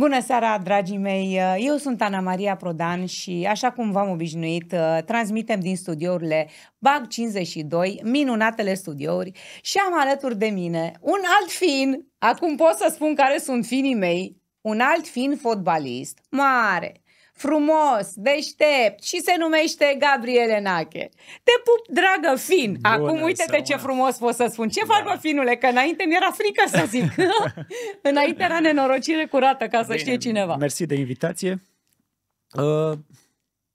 Bună seara, dragii mei! Uh, eu sunt Ana Maria Prodan și, așa cum v-am obișnuit, uh, transmitem din studiourile BAG 52, minunatele studiouri, și am alături de mine un alt fin, acum pot să spun care sunt finii mei, un alt fin fotbalist, mare, frumos, deștept și se numește Gabriele Nache. Te pup, dragă fin! Bună Acum uite-te ce frumos pot să spun. Ce da. fac, bă, finule? Că înainte mi-era frică să zic. înainte era nenorocire curată, ca să Bine, știe cineva. Mersi de invitație. Uh,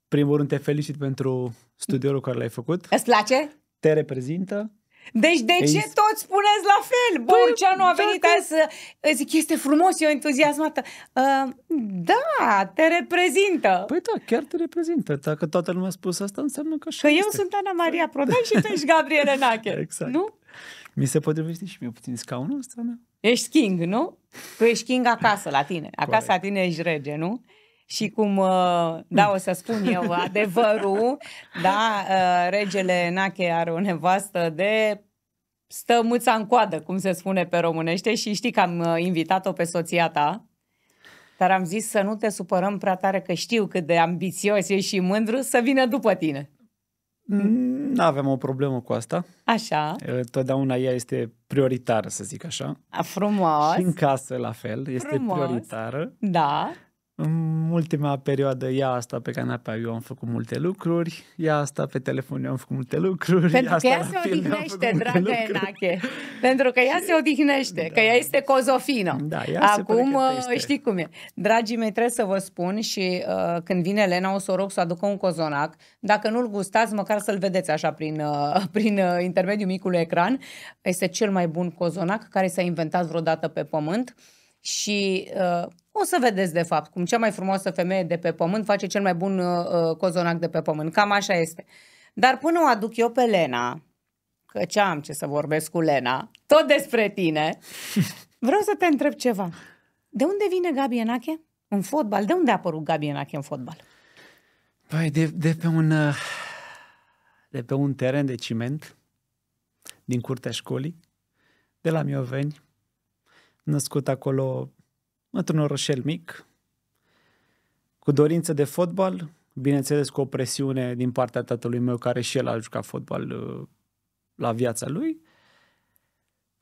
primul rând te felicit pentru studioul care l-ai făcut. Îți place? Te reprezintă. Deci de Ei... ce toți spuneți la fel? Păi, nu a venit dacă... azi să zic, este frumos, eu entuziasmată. Uh, da, te reprezintă. Păi da, chiar te reprezintă. Dacă toată lumea a spus asta, înseamnă că așa Că este. eu sunt Ana Maria Prodan și tu ești Gabriel Enache? Exact. Nu? Mi se potrivește și mie puțin scaunul ăsta, meu. Da. Ești king, nu? Tu ești king acasă la tine. Acasă Corect. la tine ești rege, nu? și cum, uh, da, o să spun eu adevărul, da, uh, regele Nache are o nevastă de stă în coadă, cum se spune pe românește și știi că am uh, invitat-o pe soția ta, dar am zis să nu te supărăm prea tare că știu cât de ambițios ești și mândru să vină după tine. Mm, nu avem o problemă cu asta. Așa. Totdeauna ea este prioritară, să zic așa. A, frumos. Și în casă, la fel, este frumos. prioritară. Da. În ultima perioadă, ea asta pe canapea, eu am făcut multe lucruri, ea asta pe telefon, eu am făcut multe lucruri. Pentru asta că ea se odihnește, dragă Enache. Pentru că ea se odihnește, da. că ea da. este cozofină. Da, ea Acum se uh, știi cum e. Dragii mei, trebuie să vă spun și uh, când vine Elena, o să o rog să aducă un cozonac. Dacă nu-l gustați, măcar să-l vedeți așa prin, uh, prin uh, intermediul micului ecran. Este cel mai bun cozonac care s-a inventat vreodată pe pământ și... Uh, o să vedeți, de fapt, cum cea mai frumoasă femeie de pe pământ face cel mai bun uh, uh cozonac de pe pământ. Cam așa este. Dar până o aduc eu pe Lena, că ce am ce să vorbesc cu Lena, tot despre tine, vreau să te întreb ceva. De unde vine Gabi Enache în fotbal? De unde a apărut Gabi Enache în fotbal? Păi de, de, pe un, uh, de pe un teren de ciment din curtea școlii, de la Mioveni, născut acolo într-un orășel mic, cu dorință de fotbal, bineînțeles cu o presiune din partea tatălui meu care și el a jucat fotbal uh, la viața lui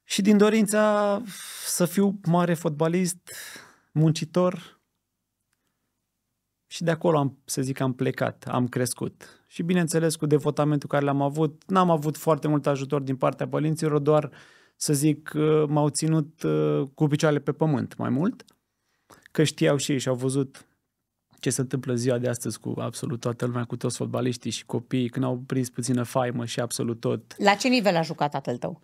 și din dorința să fiu mare fotbalist, muncitor și de acolo am, să zic, am plecat, am crescut. Și bineînțeles cu devotamentul care l-am avut, n-am avut foarte mult ajutor din partea părinților, doar să zic, uh, m-au ținut uh, cu picioarele pe pământ mai mult că știau și ei și au văzut ce se întâmplă ziua de astăzi cu absolut toată lumea, cu toți fotbaliștii și copiii, când au prins puțină faimă și absolut tot. La ce nivel a jucat tatăl tău?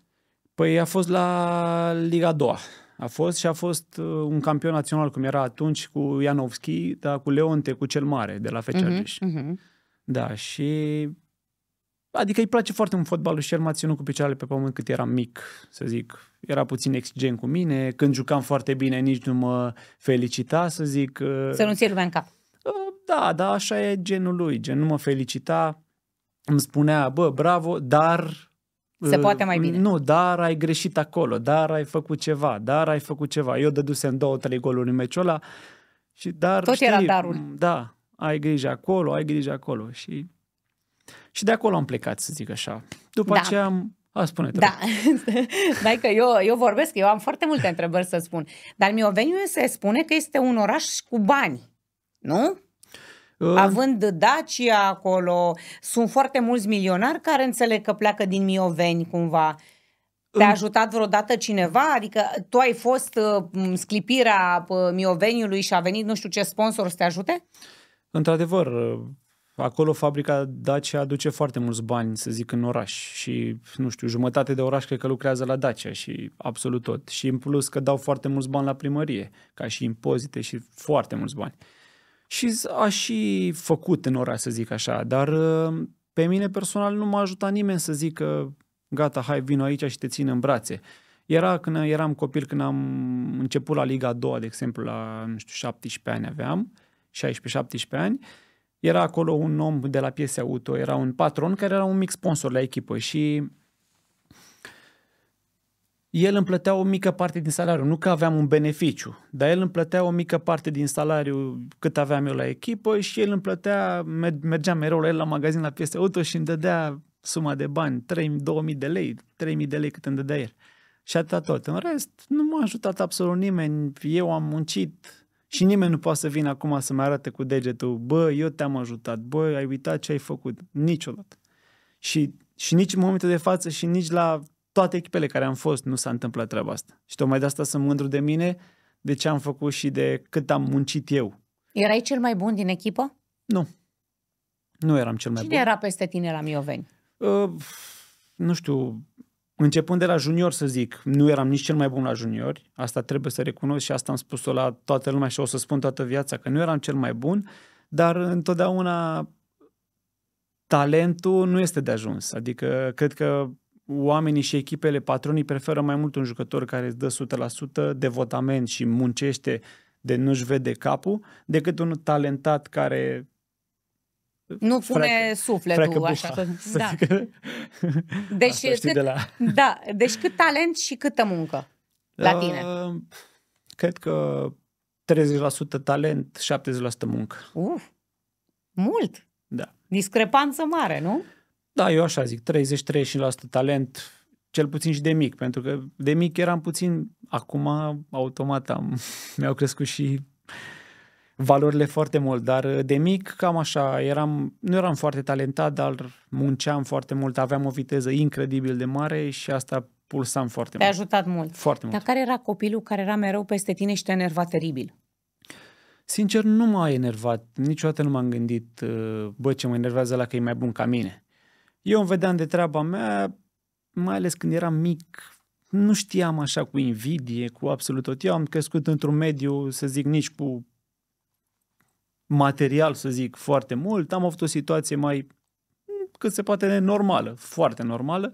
Păi a fost la Liga 2 a fost și a fost uh, un campion național, cum era atunci, cu Ianovski, dar cu Leonte, cu cel mare, de la Feceageș. Mhm, uh-huh, mhm. uh-huh. Da, și Adică îi place foarte mult fotbalul și el m-a ținut cu picioarele pe pământ cât eram mic, să zic. Era puțin exigent cu mine, când jucam foarte bine nici nu mă felicita, să zic. Uh, să nu ți lumea în cap. Uh, da, da, așa e genul lui, gen nu mă felicita, îmi spunea, bă, bravo, dar... Se uh, poate mai bine. Nu, dar ai greșit acolo, dar ai făcut ceva, dar ai făcut ceva. Eu dădusem două, trei goluri în meciul ăla și dar... Tot știi, era darul. Da, ai grijă acolo, ai grijă acolo și și de acolo am plecat, să zic așa. După da. aceea am a, spune Da, dai că eu, eu vorbesc, eu am foarte multe întrebări să spun. Dar Mioveniu se spune că este un oraș cu bani, nu? Uh. Având Dacia acolo, sunt foarte mulți milionari care înțeleg că pleacă din Mioveni cumva. Te-a ajutat vreodată cineva? Adică tu ai fost uh, sclipirea uh, Mioveniului și a venit nu știu ce sponsor să te ajute? Într-adevăr, uh, acolo fabrica Dacia aduce foarte mulți bani, să zic, în oraș și, nu știu, jumătate de oraș cred că lucrează la Dacia și absolut tot. Și în plus că dau foarte mulți bani la primărie, ca și impozite și foarte mulți bani. Și a și făcut în oraș, să zic așa, dar ă, pe mine personal nu m-a ajutat nimeni să zic că gata, hai, vino aici și te țin în brațe. Era când eram copil, când am început la Liga a doua, de exemplu, la, nu știu, 17 ani aveam, 16-17 ani, uh, era acolo un om de la piese auto, era un patron care era un mic sponsor la echipă și el îmi plătea o mică parte din salariu, nu că aveam un beneficiu, dar el îmi plătea o mică parte din salariu cât aveam eu la echipă și el îmi plătea, mergeam mereu la el la magazin la piese auto și îmi dădea suma de bani, 3, 2000 de lei, 3000 de lei cât îmi dădea el. Și atâta tot. În rest, nu m-a ajutat absolut nimeni. Eu am muncit, și nimeni nu poate să vină acum să mă arate cu degetul, bă, eu te-am ajutat, bă, ai uitat ce ai făcut. Niciodată. Și, și nici în momentul de față și nici la toate echipele care am fost nu s-a întâmplat treaba asta. Și tocmai de asta sunt mândru de mine, de ce am făcut și de cât am muncit eu. Erai cel mai bun din echipă? Nu. Nu eram cel mai Cine bun. Cine era peste tine la Mioveni? Uh, nu știu, începând de la junior, să zic, nu eram nici cel mai bun la juniori, asta trebuie să recunosc și asta am spus-o la toată lumea și o să spun toată viața, că nu eram cel mai bun, dar întotdeauna talentul nu este de ajuns. Adică cred că oamenii și echipele, patronii preferă mai mult un jucător care îți dă 100% devotament și muncește de nu-și vede capul, decât un talentat care nu pune freacă, sufletul freacă bușa, așa. să da. Zic. Deci, Asta cât, de la... da, deci cât talent și câtă muncă la tine? Uh, cred că 30% talent, 70% muncă. Uf, uh, mult! Da. Discrepanță mare, nu? Da, eu așa zic, 30-35% talent, cel puțin și de mic, pentru că de mic eram puțin, acum automat am, mi-au crescut și valorile foarte mult, dar uh, de mic cam așa, eram, nu eram foarte talentat, dar munceam foarte mult, aveam o viteză incredibil de mare și asta pulsam foarte mult. Te-a ajutat mult. Foarte mult. Dar care era copilul care era mereu peste tine și te enerva teribil? Sincer, nu m-a enervat. Niciodată nu m-am gândit, uh, bă, ce mă enervează la că e mai bun ca mine. Eu îmi vedeam de treaba mea, mai ales când eram mic, nu știam așa cu invidie, cu absolut tot. Eu am crescut într-un mediu, să zic, nici cu material, să zic, foarte mult, am avut o situație mai cât se poate de normală, foarte normală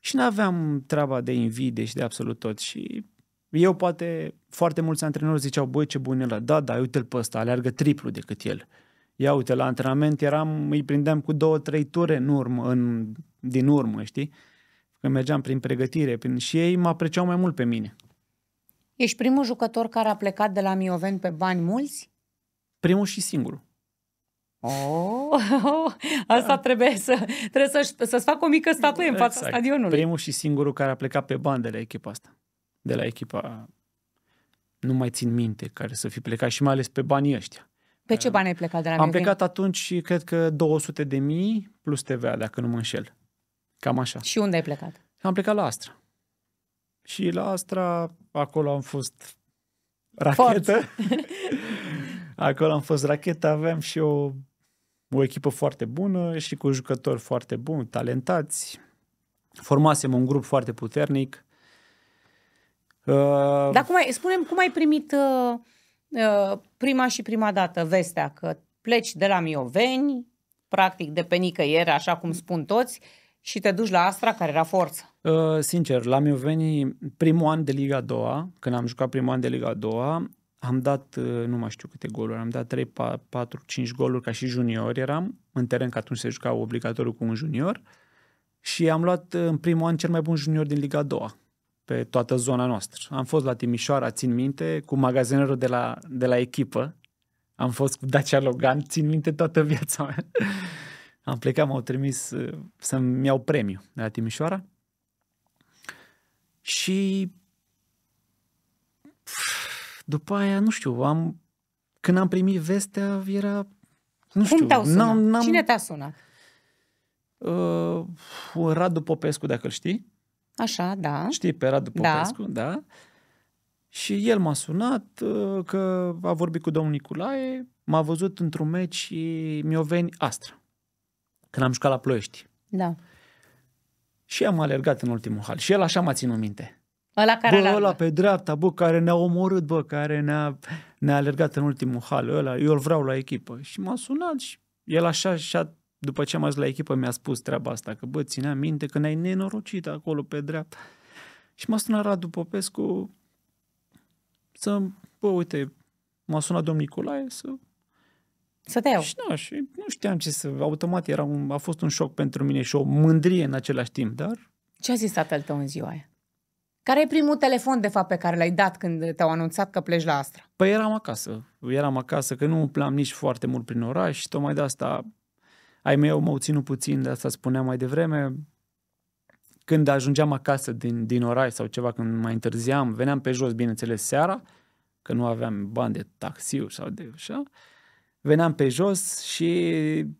și nu aveam treaba de invidie și de absolut tot și eu poate, foarte mulți antrenori ziceau, băi, ce bun e la da, da, uite-l pe ăsta, aleargă triplu decât el. Ia uite, la antrenament eram, îi prindeam cu două, trei ture în urmă, în, din urmă, știi? Când mergeam prin pregătire prin, și ei mă apreciau mai mult pe mine. Ești primul jucător care a plecat de la Mioveni pe bani mulți? primul și singurul. Oh, asta da. trebuie să trebuie să, să-ți fac o mică statuie exact. în fața exact. stadionului. Primul și singurul care a plecat pe bani de la echipa asta. De la echipa, nu mai țin minte, care să fi plecat și mai ales pe banii ăștia. Pe ce bani ai plecat de la Am München? plecat atunci, cred că 200 de mii plus TVA, dacă nu mă înșel. Cam așa. Și unde ai plecat? Am plecat la Astra. Și la Astra, acolo am fost rachetă. Acolo am fost racheta aveam și o, o echipă foarte bună și cu jucători foarte buni, talentați. Formasem un grup foarte puternic. Uh, Dar cum ai, spunem, cum ai primit uh, uh, prima și prima dată vestea că pleci de la Mioveni, practic de pe nicăieri, așa cum spun toți, și te duci la Astra, care era forță? Uh, sincer, la Mioveni, primul an de Liga a doua, când am jucat primul an de Liga a doua, am dat, uh, nu mai știu câte goluri, am dat 3, 4, 5 goluri ca și junior eram, în teren că atunci se juca obligatoriu cu un junior și am luat uh, în primul an cel mai bun junior din Liga 2 pe toată zona noastră. Am fost la Timișoara, țin minte, cu magazinerul de la, de la echipă, am fost cu Dacia Logan, țin minte toată viața mea. Am plecat, m-au trimis uh, să-mi iau premiu de la Timișoara și după aia, nu știu, am, când am primit vestea, era, nu știu. Cum te-au sunat? N-am, n-am... Cine te-a sunat? Uh, Radu Popescu, dacă îl știi. Așa, da. Știi pe Radu da. Popescu, da. da. Și el m-a sunat uh, că a vorbit cu domnul Nicolae, m-a văzut într-un meci Mioveni Astra, când am jucat la Ploiești. Da. Și am alergat în ultimul hal. Și el așa m-a ținut minte. Ăla care bă, ăla pe dreapta, bă, care ne-a omorât, bă, care ne-a, ne alergat în ultimul hal, ăla, eu îl vreau la echipă. Și m-a sunat și el așa, și după ce am ajuns la echipă, mi-a spus treaba asta, că bă, ținea minte că ne-ai nenorocit acolo pe dreapta. Și m-a sunat Radu Popescu să, bă, uite, m-a sunat domn Nicolae să să te iau. Și, nu, da, și nu știam ce să... Automat era un, a fost un șoc pentru mine și o mândrie în același timp, dar... Ce a zis tatăl tău în ziua aia? Care e primul telefon, de fapt, pe care l-ai dat când te-au anunțat că pleci la Astra? Păi eram acasă. Eram acasă, că nu pleam nici foarte mult prin oraș. Tocmai de asta ai mei m-au ținut puțin, de asta spuneam mai devreme. Când ajungeam acasă din, din oraș sau ceva, când mai întârziam, veneam pe jos, bineînțeles, seara, că nu aveam bani de taxiuri sau de așa. Uh, veneam pe jos și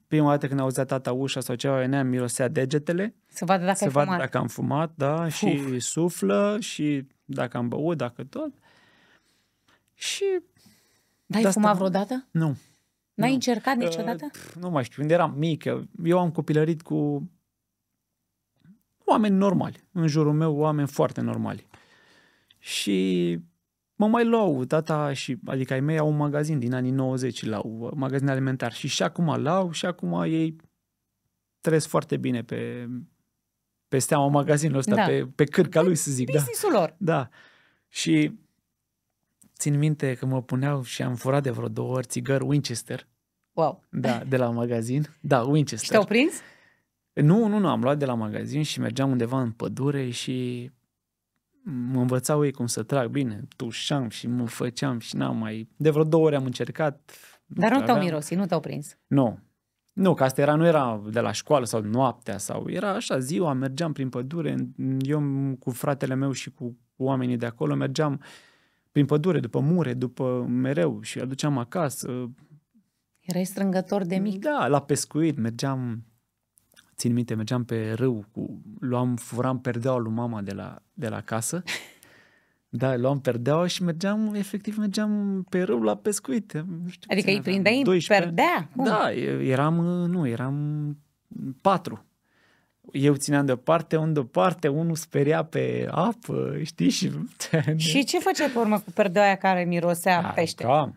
prima dată când auzea tata ușa sau ceva, veneam, mirosea degetele. Să vadă dacă, să vadă fumat. dacă am fumat, da, Uf. și suflă și dacă am băut, dacă tot. Și... Dar ai fumat vreodată? Nu. N-ai nu. încercat ă, niciodată? Uh, pf, nu mai știu, când eram mic, eu am copilărit cu oameni normali, în jurul meu oameni foarte normali. Și mă mai luau tata și, adică ai mei au un magazin din anii 90, la un magazin alimentar și și acum l și acum ei trăiesc foarte bine pe, pe steaua magazinul ăsta, da. pe, pe cârca lui, să zic. business da. lor. Da. Și țin minte că mă puneau și am furat de vreo două ori țigări Winchester. Wow. Da, de la magazin. Da, Winchester. Și te-au prins? Nu, nu, nu, am luat de la magazin și mergeam undeva în pădure și mă învățau ei cum să trag bine, tușam și mă făceam și n-am mai... De vreo două ori am încercat. Dar nu te-au mirosit, nu te-au prins. Nu. Nu, că asta era, nu era de la școală sau noaptea sau era așa, ziua, mergeam prin pădure, eu cu fratele meu și cu oamenii de acolo mergeam prin pădure, după mure, după mereu și aduceam acasă. Erai strângător de mic? Da, la pescuit mergeam țin minte, mergeam pe râu, cu, luam, furam perdeaua lui mama de la, de la casă, da, luam perdeaua și mergeam, efectiv, mergeam pe râu la pescuit. Nu știu adică îi prindeai 12. perdea? Cum? Da, eram, nu, eram patru. Eu țineam deoparte, unul deoparte, unul speria pe apă, știi? Și, și ce făcea pe urmă cu perdeaua care mirosea da, pește? Ca...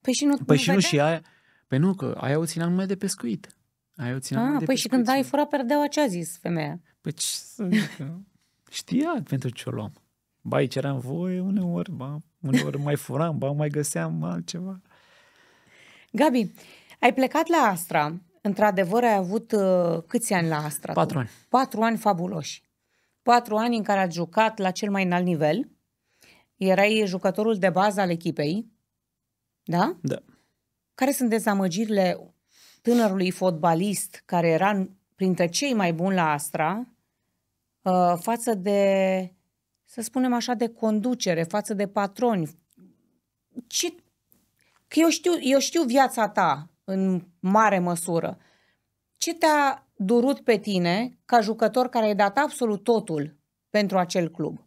Păi și nu, păi nu și, nu și aia, Păi nu, că aia o țineam numai de pescuit. Aia o țineam ah, păi și când ai furat perdeaua, ce a zis femeia? Păi știa pentru ce o luam. Ba, aici eram voie, uneori, ba, uneori mai furam, ba, mai găseam altceva. Gabi, ai plecat la Astra. Într-adevăr, ai avut uh, câți ani la Astra? Patru tu? ani. Patru ani fabuloși. Patru ani în care ai jucat la cel mai înalt nivel. Erai jucătorul de bază al echipei. Da? Da. Care sunt dezamăgirile tânărului fotbalist care era printre cei mai buni la Astra, uh, față de, să spunem așa, de conducere, față de patroni. Ce, că eu știu, eu știu viața ta în mare măsură. Ce te-a durut pe tine ca jucător care ai dat absolut totul pentru acel club?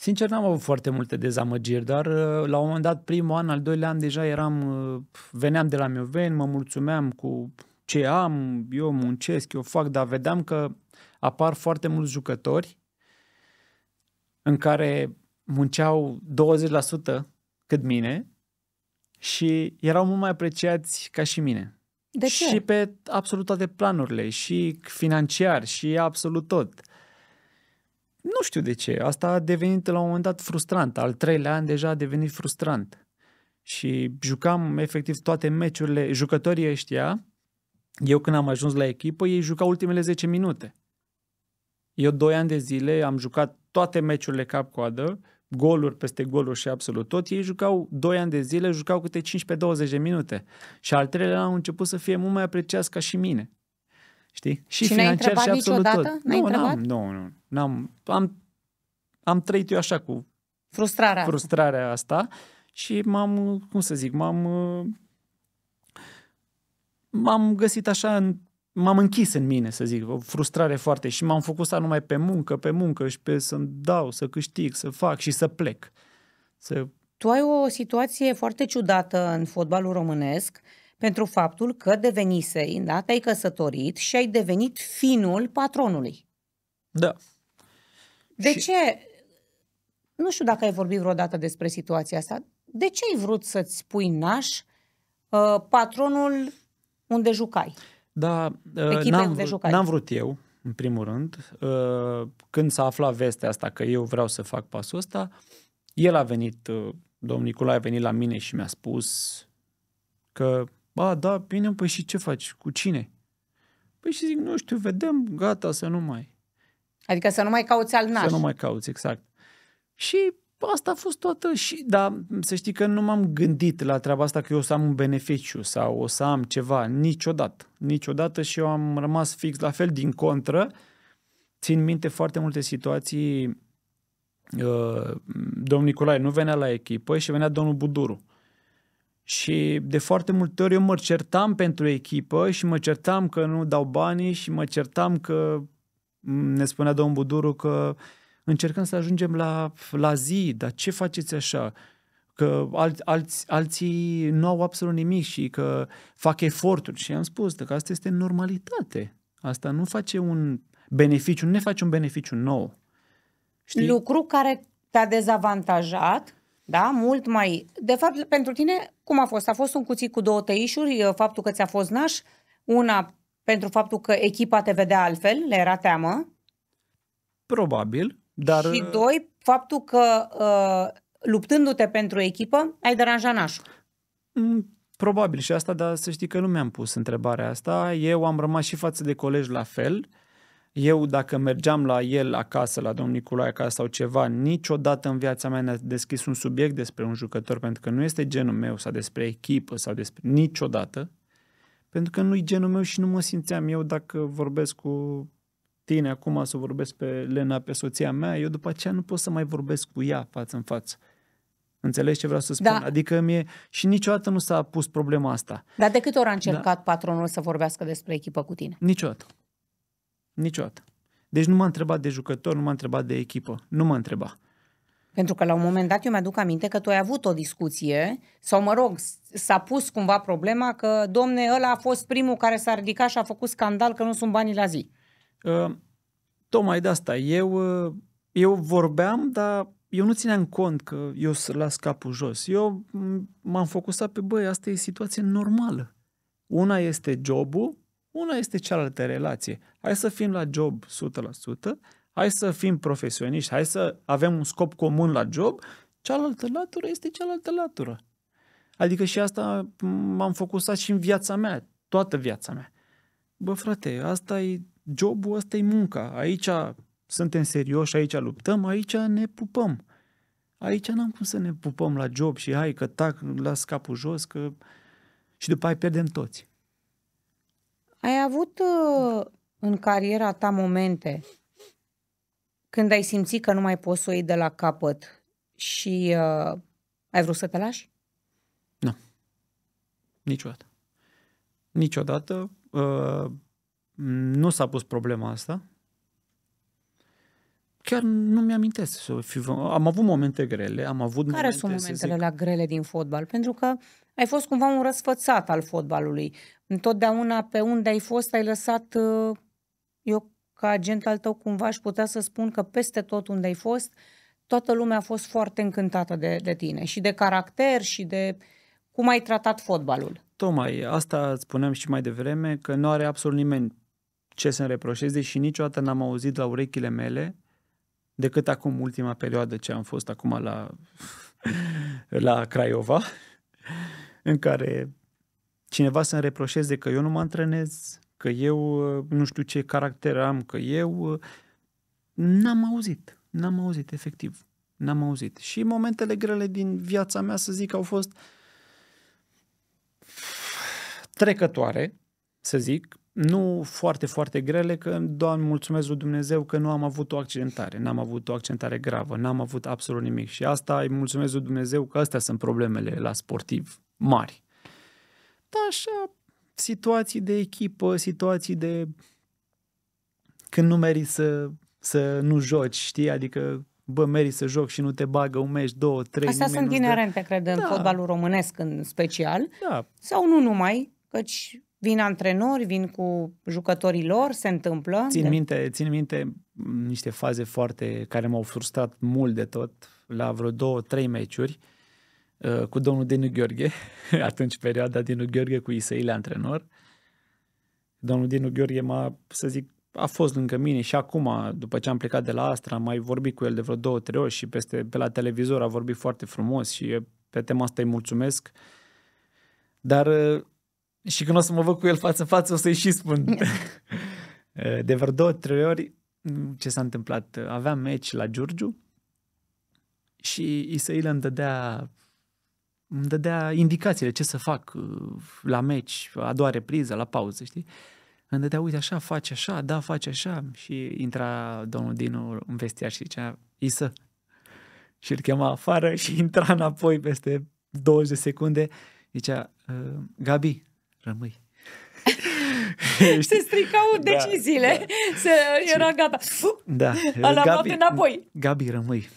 Sincer, n-am avut foarte multe dezamăgiri, dar uh, la un moment dat, primul an, al doilea an, deja eram, uh, veneam de la Mioveni, mă mulțumeam cu ce am, eu muncesc, eu fac, dar vedeam că apar foarte mulți jucători în care munceau 20% cât mine și erau mult mai apreciați ca și mine. De ce? Și pe absolut toate planurile, și financiar, și absolut tot. Nu știu de ce. Asta a devenit la un moment dat frustrant. Al treilea an deja a devenit frustrant. Și jucam efectiv toate meciurile. Jucătorii ăștia, eu când am ajuns la echipă, ei jucau ultimele 10 minute. Eu doi ani de zile am jucat toate meciurile cap-coadă, goluri peste goluri și absolut tot. Ei jucau doi ani de zile, jucau câte 15-20 de minute. Și al treilea an au început să fie mult mai apreciați ca și mine. Știi? Și, și financiar și absolut niciodată? tot. Nu, n-am, nu, nu. N-am, am, am trăit eu așa cu frustrarea, frustrarea asta și m-am, cum să zic, m-am, m-am găsit așa în m-am închis în mine, să zic, o frustrare foarte și m-am focusat numai pe muncă, pe muncă și pe să-mi dau, să câștig, să fac și să plec. Să... Tu ai o situație foarte ciudată în fotbalul românesc pentru faptul că devenisei, da, te-ai căsătorit și ai devenit finul patronului. Da. De și... ce? Nu știu dacă ai vorbit vreodată despre situația asta. De ce ai vrut să-ți pui naș uh, patronul unde jucai? Da, uh, n-am, unde jucai. n-am vrut eu, în primul rând. Uh, când s-a aflat vestea asta că eu vreau să fac pasul ăsta, el a venit, uh, domnul Nicolae a venit la mine și mi-a spus că, a, da, bine, păi și ce faci? Cu cine? Păi și zic, nu știu, vedem, gata, să nu mai. Adică să nu mai cauți al naș. Să nu mai cauți, exact. Și asta a fost toată și, dar să știi că nu m-am gândit la treaba asta că eu o să am un beneficiu sau o să am ceva, niciodată, niciodată și eu am rămas fix la fel din contră. Țin minte foarte multe situații, uh, domnul Nicolae nu venea la echipă și venea domnul Buduru. Și de foarte multe ori eu mă certam pentru echipă și mă certam că nu dau banii și mă certam că Mm, ne spunea domnul Buduru că încercăm să ajungem la, la zi, dar ce faceți așa? Că al, alți, alții nu au absolut nimic și că fac eforturi. Și am spus că asta este normalitate. Asta nu face un beneficiu, nu ne face un beneficiu nou. Știi? Lucru care te-a dezavantajat, da, mult mai... De fapt, pentru tine, cum a fost? A fost un cuțit cu două tăișuri, faptul că ți-a fost naș, una pentru faptul că echipa te vedea altfel, le era teamă. Probabil, dar... Și uh, doi, faptul că uh, luptându-te pentru echipă, ai deranjat nașul. Mm, probabil și asta, dar să știi că nu mi-am pus întrebarea asta. Eu am rămas și față de colegi la fel. Eu, dacă mergeam la el acasă, la domnul Nicolae acasă sau ceva, niciodată în viața mea n-a deschis un subiect despre un jucător, pentru că nu este genul meu sau despre echipă sau despre... Niciodată pentru că nu-i genul meu și nu mă simțeam eu dacă vorbesc cu tine acum să vorbesc pe Lena, pe soția mea, eu după aceea nu pot să mai vorbesc cu ea față în față. Înțelegi ce vreau să spun? Da. Adică mie și niciodată nu s-a pus problema asta. Dar de câte ori a da. încercat da. patronul să vorbească despre echipă cu tine? Niciodată. Niciodată. Deci nu m-a întrebat de jucător, nu m-a întrebat de echipă. Nu m-a întrebat. Pentru că la un moment dat eu mi-aduc aminte că tu ai avut o discuție, sau mă rog, s-a pus cumva problema că, domne, ăla a fost primul care s-a ridicat și a făcut scandal că nu sunt banii la zi. Uh, tocmai de asta. Eu, ă, eu vorbeam, dar eu nu țineam cont că eu să las capul jos. Eu m-am focusat pe, băi, asta e situație normală. Una este jobul, una este cealaltă relație. Hai să fim la job 100%, hai să fim profesioniști, hai să avem un scop comun la job, cealaltă latură este cealaltă latură. Adică și asta m-am focusat și în viața mea, toată viața mea. Bă, frate, asta e jobul, asta e munca. Aici suntem serioși, aici luptăm, aici ne pupăm. Aici n-am cum să ne pupăm la job și hai că tac, las capul jos, că... Și după aia pierdem toți. Ai avut uh, în cariera ta momente când ai simțit că nu mai poți să o iei de la capăt și uh, ai vrut să te lași? Niciodată. Niciodată uh, nu s-a pus problema asta. Chiar nu mi-amintesc să Am avut momente grele, am avut Care momente, sunt momentele la grele din fotbal? Pentru că ai fost cumva un răsfățat al fotbalului. Întotdeauna pe unde ai fost ai lăsat, uh, eu ca agent al tău cumva aș putea să spun că peste tot unde ai fost, toată lumea a fost foarte încântată de, de tine și de caracter și de uh, cum ai tratat fotbalul. Tocmai, asta spuneam și mai devreme, că nu are absolut nimeni ce să-mi reproșeze și niciodată n-am auzit la urechile mele, decât acum ultima perioadă ce am fost acum la, la Craiova, în care cineva să-mi reproșeze că eu nu mă antrenez, că eu nu știu ce caracter am, că eu n-am auzit, n-am auzit efectiv, n-am auzit. Și momentele grele din viața mea, să zic, au fost uh, trecătoare, să zic, nu foarte, foarte grele, că Doamne, mulțumesc lui Dumnezeu că nu am avut o accidentare, n-am avut o accidentare gravă, n-am avut absolut nimic și asta îi mulțumesc lui Dumnezeu că astea sunt problemele la sportiv mari. Dar așa, situații de echipă, situații de când nu meri să, să nu joci, știi, adică bă, meri să joc și nu te bagă un meci, două, trei. Astea sunt inerente, de... cred, în da. fotbalul românesc în special. Da. Sau nu numai, căci vin antrenori, vin cu jucătorii lor, se întâmplă. Țin, de... minte, țin minte niște faze foarte, care m-au frustrat mult de tot, la vreo două, trei meciuri uh, cu domnul Dinu Gheorghe, atunci perioada Dinu Gheorghe cu Isaile antrenor. Domnul Dinu Gheorghe m-a, să zic, a fost lângă mine și acum, după ce am plecat de la Astra, am mai vorbit cu el de vreo două, trei ori și peste, pe la televizor a vorbit foarte frumos și pe tema asta îi mulțumesc. Dar și când o să mă văd cu el față în față, o să-i și spun. de vreo două, trei ori, ce s-a întâmplat? Aveam meci la Giurgiu și Isail îmi dădea îmi dădea indicațiile ce să fac la meci, a doua repriză, la pauză, știi? îmi dădea, uite, așa, face așa, da, face așa. Și intra domnul Dinu în vestiar și zicea, Isă. Și îl chema afară și intra înapoi peste 20 de secunde. Zicea, ă, Gabi, rămâi. se stricau da, deciziile. Da. Se, era și, gata. Da. A am Gabi, înapoi. Gabi, rămâi.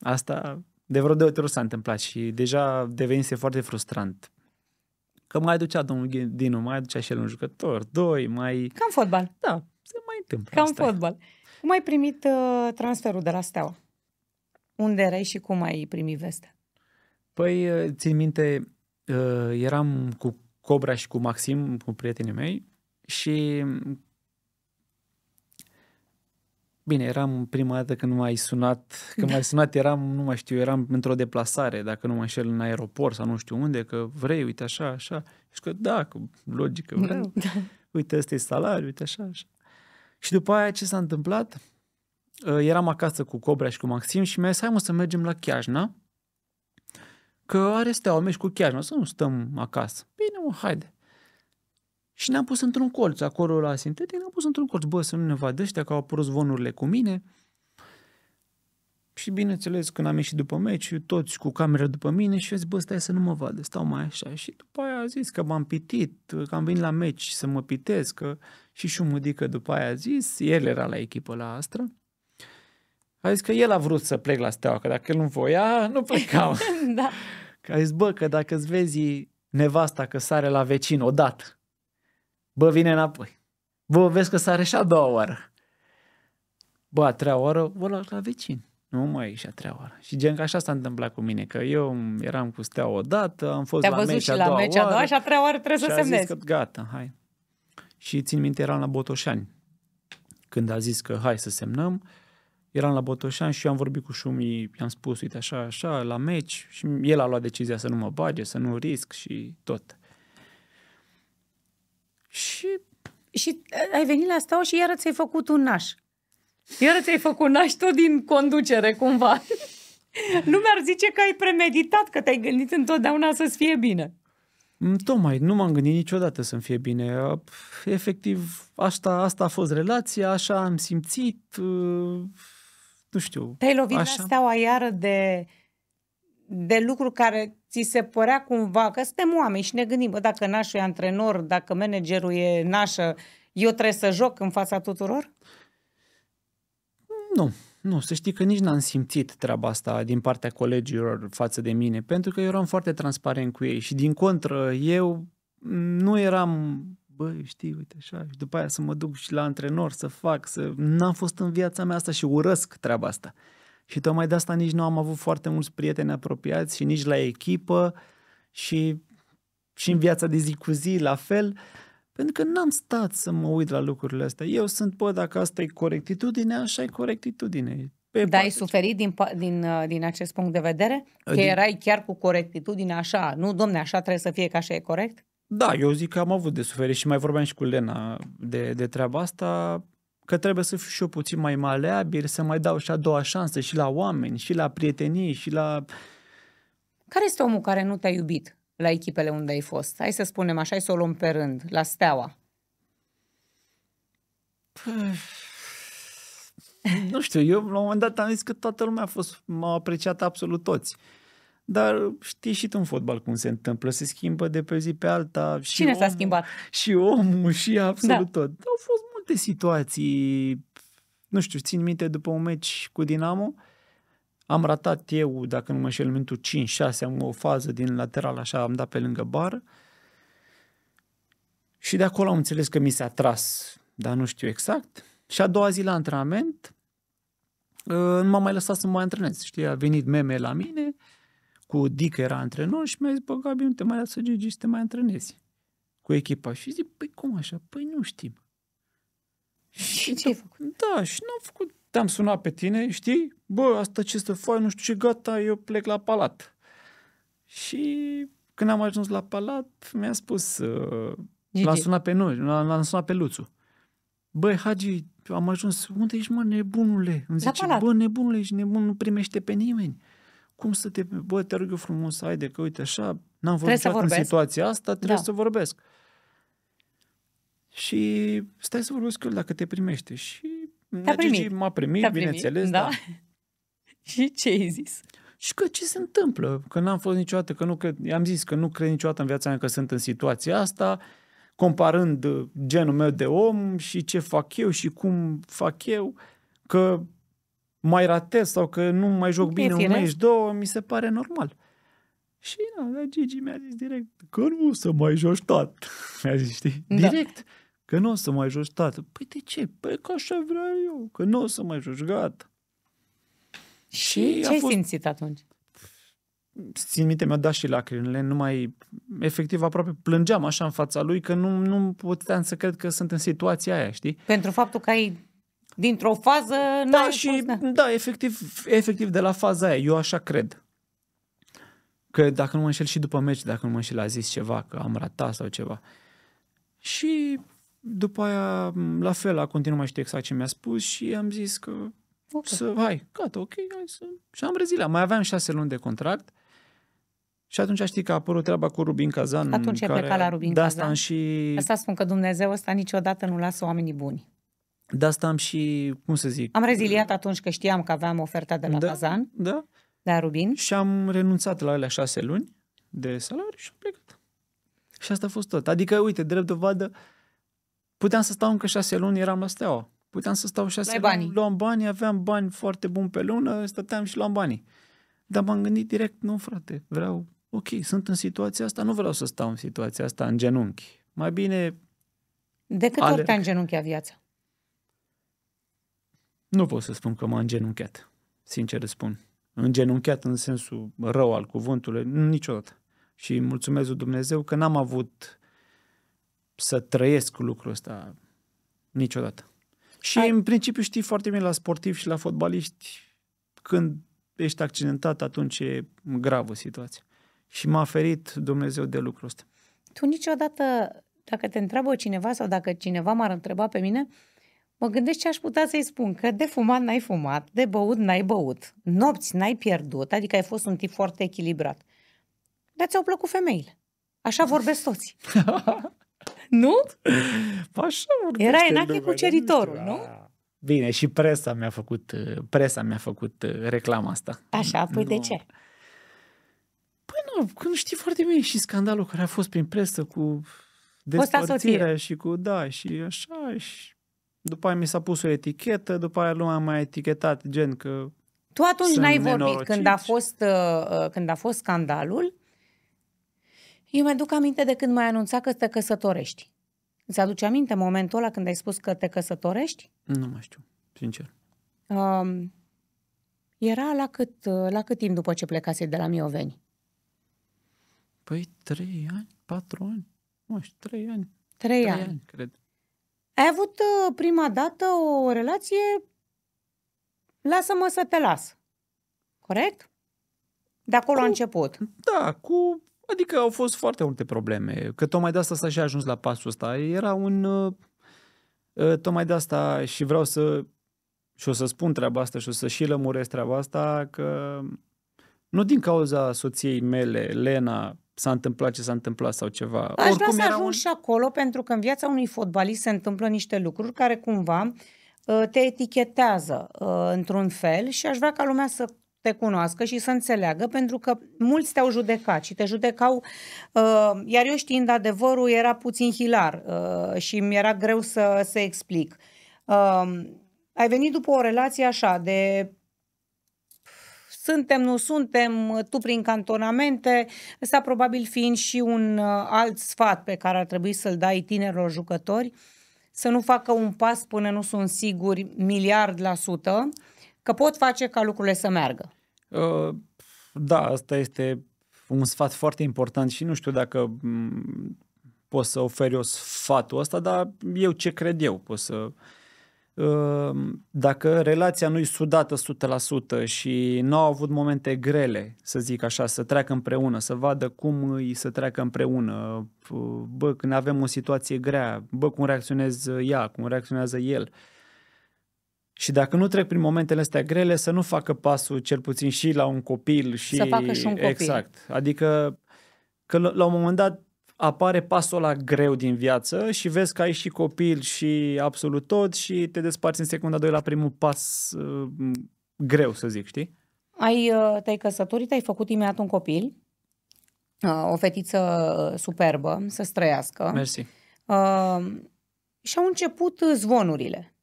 Asta de vreo de ori s-a întâmplat și deja devenise foarte frustrant Că mai ducea domnul Dinu, mai ducea și el un jucător, doi, mai... Cam fotbal. Da, se mai întâmplă Cam asta. fotbal. Cum ai primit uh, transferul de la Steaua? Unde erai și cum ai primit vestea? Păi, uh, țin minte, uh, eram cu Cobra și cu Maxim, cu prietenii mei, și Bine, eram prima dată când m-ai sunat, când m-ai sunat eram, nu mai știu, eram într-o deplasare, dacă nu mă înșel, în aeroport sau nu știu unde, că vrei, uite așa, așa. Și că da, cu logică da. vreau. Uite, ăsta e salariul, uite așa, așa. Și după aia ce s-a întâmplat? Ă, eram acasă cu Cobra și cu Maxim și mi-a zis, hai mă să mergem la Chiajna, că are steaua, mergi cu Chiajna, să nu stăm acasă. Bine mă, haide. Și ne-am pus într-un colț, acolo la sintetic, ne-am pus într-un colț. Bă, să nu ne vadă ăștia că au apărut zvonurile cu mine. Și bineînțeles, când am ieșit după meci, toți cu camera după mine și eu zic, bă, stai să nu mă vadă, stau mai așa. Și după aia a zis că m-am pitit, că am venit la meci să mă pitesc, că și șumudică după aia a zis, el era la echipă la Astra. A zis că el a vrut să plec la Steaua, că dacă el nu voia, nu plecau. da. a zis, bă, că dacă îți vezi nevasta că sare la vecin odată, Bă, vine înapoi. Bă, vezi că sare și a doua oară. Bă, a treia oară, bă, la, la vecin. Nu mai e și a treia oară. Și gen că așa s-a întâmplat cu mine, că eu eram cu stea odată, am fost a la meci a doua, meci a doua oară, și a treia oară trebuie să semnezi. că, gata, hai. Și țin minte, eram la Botoșani. Când a zis că hai să semnăm, eram la Botoșani și eu am vorbit cu Șumi, i-am spus, uite așa, așa, la meci și el a luat decizia să nu mă bage, să nu risc și tot. Și, și ai venit la stau și iară ți-ai făcut un naș. Iară ți-ai făcut un naș tot din conducere, cumva. Lumea ar zice că ai premeditat, că te-ai gândit întotdeauna să-ți fie bine. Mm, tocmai, nu m-am gândit niciodată să-mi fie bine. Uh, efectiv, asta, asta a fost relația, așa am simțit, uh, nu știu. Te-ai lovit așa. la steaua iară de de lucruri care ți se părea cumva, că suntem oameni și ne gândim, bă, dacă nașul e antrenor, dacă managerul e nașă, eu trebuie să joc în fața tuturor? Nu, nu, să știi că nici n-am simțit treaba asta din partea colegilor față de mine, pentru că eu eram foarte transparent cu ei și din contră, eu nu eram bă, știi, uite așa, și după aia să mă duc și la antrenor, să fac, să... N-am fost în viața mea asta și urăsc treaba asta. Și tocmai de asta nici nu am avut foarte mulți prieteni apropiați și nici la echipă și, și în viața de zi cu zi la fel, pentru că n-am stat să mă uit la lucrurile astea. Eu sunt, bă, dacă asta e corectitudine, așa e corectitudine. Pe Dar ai suferit din, din, uh, din acest punct de vedere? Că din... erai chiar cu corectitudine așa, nu, domne, așa trebuie să fie, că așa e corect? Da, eu zic că am avut de suferit și mai vorbeam și cu Lena de, de treaba asta că trebuie să fiu și eu puțin mai maleabil, să mai dau și a doua șansă și la oameni, și la prietenii, și la... Care este omul care nu te-a iubit la echipele unde ai fost? Hai să spunem așa, hai să o luăm pe rând, la Steaua. Păi... nu știu, eu la un moment dat am zis că toată lumea a fost, m-a apreciat absolut toți. Dar știi și tu în fotbal cum se întâmplă, se schimbă de pe zi pe alta. Și Cine omul, s-a schimbat? Și omul, și absolut da. tot. Au fost multe situații, nu știu, țin minte după un meci cu Dinamo, am ratat eu, dacă nu mă înșel, minutul 5-6, am o fază din lateral, așa, am dat pe lângă bar Și de acolo am înțeles că mi s-a tras, dar nu știu exact. Și a doua zi la antrenament, ă, nu m-a mai lăsat să mă antrenez. Știi, a venit meme la mine, cu Dică era antrenor și mi-a zis, bă, Gabi, nu te mai lasă Gigi să te mai antrenezi cu echipa. Și zic, păi cum așa? Păi nu știm. Și ce ai făcut? Da, și n-am făcut. Te-am sunat pe tine, știi? Bă, asta ce să faci, nu știu ce, gata, eu plec la palat. Și când am ajuns la palat, mi-a spus, uh, l-am sunat pe noi, l-am sunat pe Luțu. Băi, Hagi, am ajuns, unde ești, mă, nebunule? Îmi zice, bă, nebunule, ești nebun, nu primește pe nimeni. Cum să te... Bă, te rog eu frumos, haide, că uite așa, n-am vorbit în situația asta, trebuie da. să vorbesc. Și stai să vorbesc cu el dacă te primește. Și m a Gigi primit. m-a primit, primit, bineînțeles. Da. da. și ce ai zis? Și că ce se întâmplă? Că n-am fost niciodată, că nu cred, am zis că nu cred niciodată în viața mea că sunt în situația asta, comparând uh, genul meu de om și ce fac eu și cum fac eu, că mai ratez sau că nu mai joc e bine un meci, două, mi se pare normal. Și da, Gigi mi-a zis direct, că nu o să mai joci tot. Mi-a zis, știi? Da. Direct. Că nu o să mai joci, tată. Păi de ce? Păi că așa vreau eu, că nu o să mai joci, gata. Și ce ai fost... simțit atunci? Țin minte, mi-a dat și lacrimile, nu mai efectiv aproape plângeam așa în fața lui că nu, nu puteam să cred că sunt în situația aia, știi? Pentru faptul că ai dintr-o fază... Da, și, fost, da. da efectiv, efectiv de la faza aia, eu așa cred. Că dacă nu mă înșel și după meci, dacă nu mă înșel, a zis ceva, că am ratat sau ceva. Și după aia, la fel, a continuat mai știu exact ce mi-a spus și am zis că okay. să, hai, gata, ok, hai să... Și am rezilat. Mai aveam șase luni de contract și atunci știi că a apărut treaba cu Rubin cazan. Atunci care... ai plecat la Rubin de da, Kazan. Asta și... Asta spun că Dumnezeu ăsta niciodată nu lasă oamenii buni. De da, asta am și, cum să zic... Am reziliat atunci că știam că aveam oferta de la da, Cazan, Da. De la Rubin. Și am renunțat la alea șase luni de salariu și am plecat. Și asta a fost tot. Adică, uite, drept dovadă, uh, Puteam să stau încă șase luni, eram la steaua. Puteam să stau șase luni, banii. luam bani, aveam bani foarte buni pe lună, stăteam și luam banii. Dar m-am gândit direct, nu frate, vreau, ok, sunt în situația asta, nu vreau să stau în situația asta în genunchi. Mai bine... De câte alerg. ori te-a îngenunchiat viața? Nu pot să spun că m-a îngenunchiat, sincer îți spun. Îngenunchiat în sensul rău al cuvântului, niciodată. Și mulțumesc Dumnezeu că n-am avut să trăiesc lucrul ăsta niciodată. Și Ai... în principiu știi foarte bine la sportivi și la fotbaliști când ești accidentat, atunci e gravă situația. Și m-a ferit Dumnezeu de lucrul ăsta. Tu niciodată, dacă te întreabă cineva sau dacă cineva m-ar întreba pe mine, mă gândesc ce aș putea să-i spun, că de fumat n-ai fumat, de băut n-ai băut, nopți n-ai pierdut, adică ai fost un tip foarte echilibrat. Dar ți-au plăcut femeile. Așa vorbesc toți. nu? Așa Era Enache cu ceritorul, nu? Ah, bine, și presa mi-a făcut, presa mi-a făcut uh, reclama asta. Așa, păi nu. de ce? Păi nu, că nu știi foarte bine și scandalul care a fost prin presă cu despărțirea și cu, da, și așa, și după aia mi s-a pus o etichetă, după aia lumea m-a etichetat, gen că Tu atunci n-ai vorbit când a fost, uh, uh, când a fost scandalul, eu mi-aduc aminte de când m-ai anunțat că te căsătorești. Îți aduce aminte momentul ăla când ai spus că te căsătorești? Nu mai știu, sincer. Um, era la cât, la cât timp după ce plecase de la Mioveni? Păi trei ani, patru ani, nu știu, trei ani. Trei, trei ani. ani, cred. Ai avut uh, prima dată o relație lasă-mă să te las. Corect? De acolo cu, a început. Da, cu Adică au fost foarte multe probleme, că tocmai de asta s-a și ajuns la pasul ăsta. Era un... Uh, uh, tocmai de asta și vreau să... Și o să spun treaba asta și o să și lămuresc treaba asta, că nu din cauza soției mele, Lena, s-a întâmplat ce s-a întâmplat sau ceva. Aș Oricum vrea să ajung un... și acolo, pentru că în viața unui fotbalist se întâmplă niște lucruri care cumva uh, te etichetează într-un fel și aș vrea ca lumea să te cunoască și să înțeleagă, pentru că mulți te-au judecat și te judecau, uh, iar eu știind adevărul era puțin hilar uh, și mi-era greu să, să explic. Uh, ai venit după o relație așa de suntem, nu suntem, tu prin cantonamente, ăsta probabil fiind și un uh, alt sfat pe care ar trebui să-l dai tinerilor jucători, să nu facă un pas până nu sunt siguri miliard la sută, că pot face ca lucrurile să meargă. Uh, da, asta este un sfat foarte important și nu știu dacă mm, pot să oferi o sfatul ăsta, dar eu ce cred eu pot să... Uh, dacă relația nu i sudată 100% și nu au avut momente grele, să zic așa, să treacă împreună, să vadă cum îi să treacă împreună, bă, când avem o situație grea, bă, cum reacționez ea, cum reacționează el, uh, și dacă nu trec prin momentele astea grele, să nu facă pasul cel puțin și la un copil. Și... Să facă și un copil. Exact. Adică că la un moment dat apare pasul la greu din viață și vezi că ai și copil și absolut tot și te desparți în secunda 2 la primul pas uh, greu, să zic, știi? Ai, uh, te-ai căsătorit, ai făcut imediat un copil, uh, o fetiță uh, superbă, să străiască. Mersi. Uh, și au început zvonurile.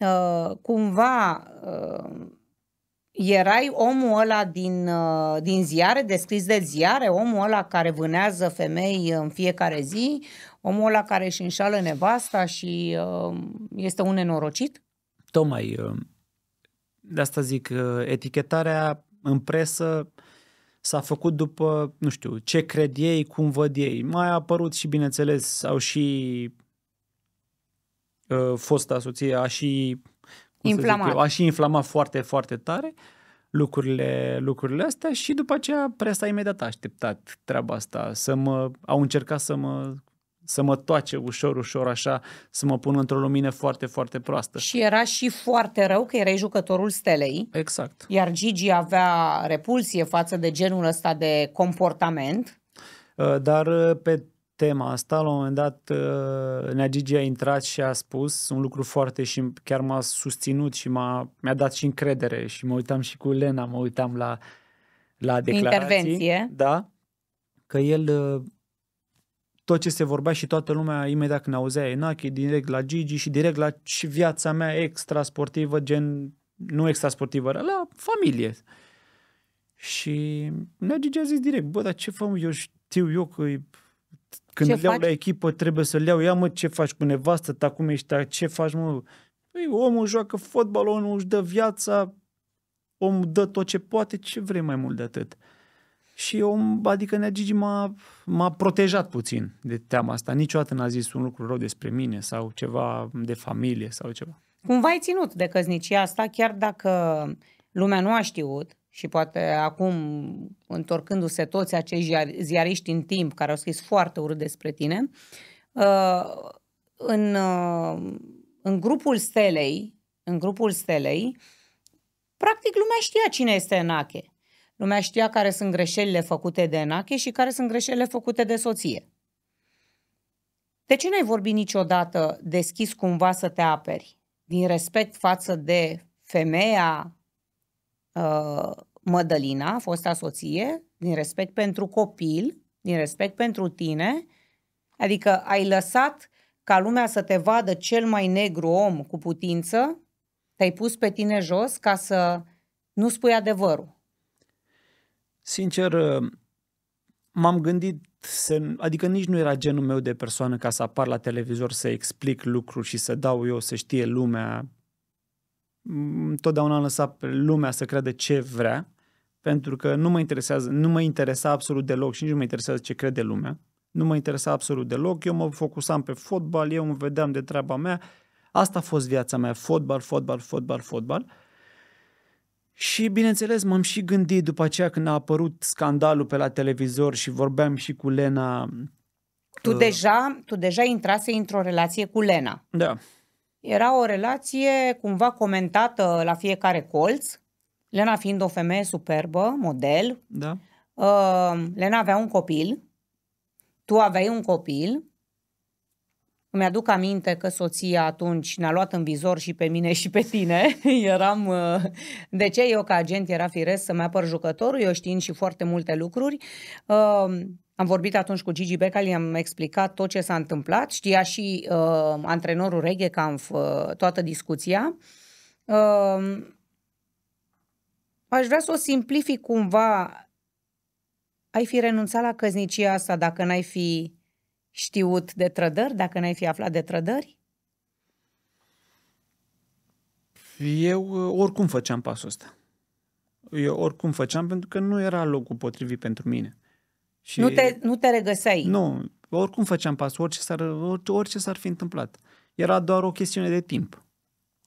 Uh, cumva uh, erai omul ăla din, uh, din ziare, descris de ziare, omul ăla care vânează femei în fiecare zi, omul ăla care își înșală nevasta și uh, este un nenorocit? Tocmai, uh, de asta zic, uh, etichetarea în presă s-a făcut după, nu știu, ce cred ei, cum văd ei. Mai a apărut și, bineînțeles, au și Uh, fosta soție a și, inflamat. Eu, a și inflamat foarte, foarte tare lucrurile, lucrurile astea și după aceea presa imediat a așteptat treaba asta, să mă, au încercat să mă să mă toace ușor, ușor așa, să mă pun într-o lumină foarte, foarte proastă. Și era și foarte rău că erai jucătorul stelei. Exact. Iar Gigi avea repulsie față de genul ăsta de comportament. Uh, dar uh, pe tema asta, la un moment dat uh, Nea Gigi a intrat și a spus un lucru foarte și chiar m-a susținut și m-a, mi-a dat și încredere și mă uitam și cu Lena, mă uitam la, la declarații. Intervenție. Da, că el uh, tot ce se vorbea și toată lumea, imediat când auzea Enache, direct la Gigi și direct la și viața mea extra sportivă, gen, nu extra sportivă, la familie. Și Nea Gigi a zis direct, bă, dar ce fac eu știu eu că când ce le iau faci? la echipă, trebuie să le iau. Ia mă, ce faci cu nevastă ta, cum ești ta, ce faci mă? Păi, omul joacă fotbal, omul își dă viața, omul dă tot ce poate, ce vrei mai mult de atât? Și om, adică Nea Gigi m-a, m-a protejat puțin de teama asta. Niciodată n-a zis un lucru rău despre mine sau ceva de familie sau ceva. Cumva ai ținut de căsnicia asta, chiar dacă lumea nu a știut, și poate acum, întorcându-se toți acei ziariști în timp, care au scris foarte urât despre tine, uh, în, uh, în grupul stelei, în grupul stelei, practic lumea știa cine este Enache. Lumea știa care sunt greșelile făcute de Enache și care sunt greșelile făcute de soție. De ce n-ai vorbit niciodată deschis cumva să te aperi? Din respect față de femeia uh, Mădălina, fosta soție, din respect pentru copil, din respect pentru tine, adică ai lăsat ca lumea să te vadă cel mai negru om cu putință, te-ai pus pe tine jos ca să nu spui adevărul. Sincer, m-am gândit, să, adică nici nu era genul meu de persoană ca să apar la televizor să explic lucruri și să dau eu să știe lumea. Totdeauna am lăsat lumea să creadă ce vrea pentru că nu mă interesează, nu mă interesa absolut deloc și nici nu mă interesează ce crede lumea. Nu mă interesa absolut deloc, eu mă focusam pe fotbal, eu mă vedeam de treaba mea. Asta a fost viața mea, fotbal, fotbal, fotbal, fotbal. Și bineînțeles m-am și gândit după aceea când a apărut scandalul pe la televizor și vorbeam și cu Lena. Tu uh... deja, tu deja intrase într-o relație cu Lena. Da. Era o relație cumva comentată la fiecare colț Lena fiind o femeie superbă, model, da. uh, Lena avea un copil, tu aveai un copil, îmi aduc aminte că soția atunci ne-a luat în vizor și pe mine și pe tine. Eram, uh, de ce eu ca agent era firesc să-mi apăr jucătorul, eu știind și foarte multe lucruri. Uh, am vorbit atunci cu Gigi Becali, am explicat tot ce s-a întâmplat, știa și uh, antrenorul Reghe că am uh, toată discuția. Uh, aș vrea să o simplific cumva. Ai fi renunțat la căznicia asta dacă n-ai fi știut de trădări, dacă n-ai fi aflat de trădări? Eu oricum făceam pasul ăsta. Eu oricum făceam pentru că nu era locul potrivit pentru mine. Și nu, te, nu te regăseai? Nu, oricum făceam pasul, orice s-ar, orice, orice s-ar fi întâmplat. Era doar o chestiune de timp.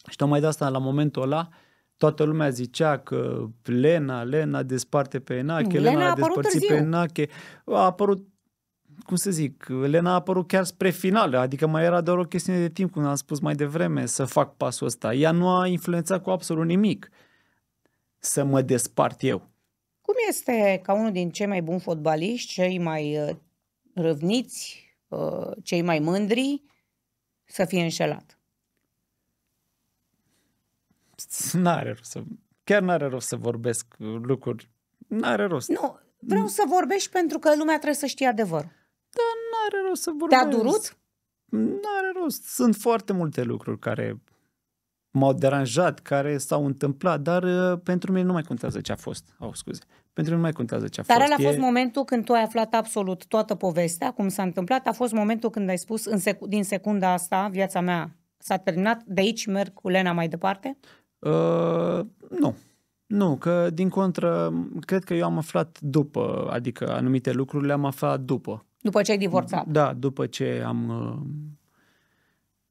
Și tocmai de asta, la momentul ăla, uh, toată lumea zicea că Lena, Lena desparte pe Enache, Lena, Lena a despărțit pe Enache. A apărut, cum să zic, Lena a apărut chiar spre final, adică mai era doar o chestiune de timp, cum am spus mai devreme, să fac pasul ăsta. Ea nu a influențat cu absolut nimic să mă despart eu. Cum este ca unul din cei mai buni fotbaliști, cei mai uh, răvniți, uh, cei mai mândri, să fie înșelat? n-are rost să, chiar n-are rost să vorbesc lucruri, n-are rost. Nu, vreau să vorbești pentru că lumea trebuie să știe adevăr. Da, n-are rost să vorbesc. Te-a durut? N-are rost. Sunt foarte multe lucruri care m-au deranjat, care s-au întâmplat, dar uh, pentru mine nu mai contează ce a fost. Au, oh, scuze. Pentru mine nu mai contează ce a dar fost. Dar a fost e... momentul când tu ai aflat absolut toată povestea, cum s-a întâmplat, a fost momentul când ai spus în sec- din secunda asta, viața mea s-a terminat, de aici merg cu Lena mai departe? Uh, nu. Nu, că din contră, cred că eu am aflat după, adică anumite lucruri le-am aflat după. După ce ai divorțat? Da, după ce am... Uh,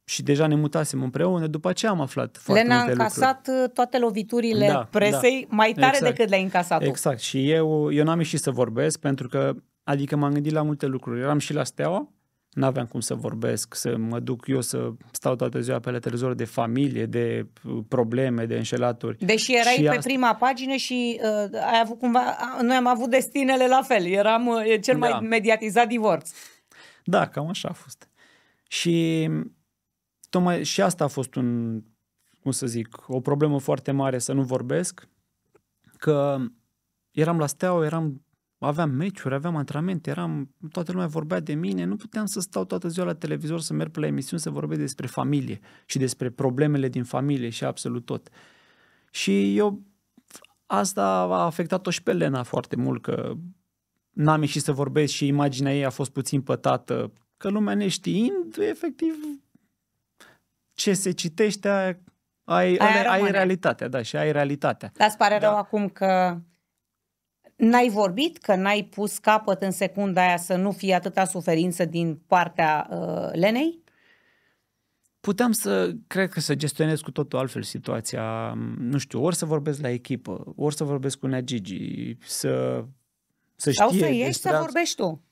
și deja ne mutasem împreună, după ce am aflat foarte Le-a încasat lucruri. Uh, toate loviturile da, presei da, mai tare exact, decât le-ai încasat Exact, tu. și eu, eu n-am ieșit să vorbesc pentru că, adică m-am gândit la multe lucruri. Eram și la Steaua, N-aveam cum să vorbesc, să mă duc eu să stau toată ziua pe la televizor de familie, de uh, probleme, de înșelaturi. Deși erai și pe asta... prima pagină și uh, ai avut cumva, noi am avut destinele la fel, eram uh, cel da. mai mediatizat divorț. Da, cam așa a fost. Și mm, tocmai și asta a fost un, cum să zic, o problemă foarte mare să nu vorbesc, că eram la Steaua, eram aveam meciuri, aveam antrenamente, eram, toată lumea vorbea de mine, nu puteam să stau toată ziua la televizor, să merg la emisiuni, să vorbesc despre familie și despre problemele din familie și absolut tot. Și eu, asta a afectat-o și pe Lena foarte mult, că n-am ieșit să vorbesc și imaginea ei a fost puțin pătată, că lumea neștiind, efectiv, ce se citește, ai, ai, ai, ai realitatea, da, și ai realitatea. Dar îți pare da. rău acum că N-ai vorbit că n-ai pus capăt în secunda aia să nu fie atâta suferință din partea uh, Lenei? Puteam să, cred că să gestionez cu totul altfel situația, nu știu, ori să vorbesc la echipă, ori să vorbesc cu Nea Gigi, să, să știe... Sau să ieși să vorbești tu.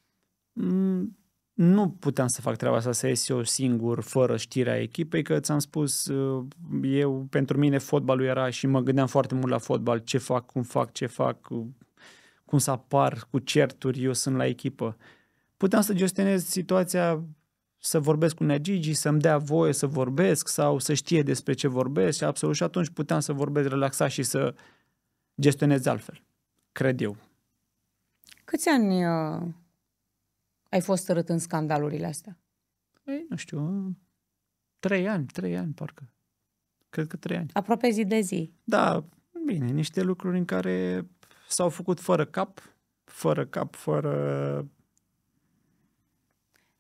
Mm, nu puteam să fac treaba asta, să ies eu singur, fără știrea echipei, că ți-am spus, uh, eu, pentru mine fotbalul era și mă gândeam foarte mult la fotbal, ce fac, cum fac, ce fac, cum să apar cu certuri, eu sunt la echipă. Puteam să gestionez situația să vorbesc cu Negigi, să-mi dea voie să vorbesc sau să știe despre ce vorbesc și absolut și atunci puteam să vorbesc relaxat și să gestionez altfel, cred eu. Câți ani uh, ai fost tărât în scandalurile astea? Ei, nu știu, trei ani, trei ani parcă. Cred că trei ani. Aproape zi de zi. Da, bine, niște lucruri în care s-au făcut fără cap, fără cap, fără...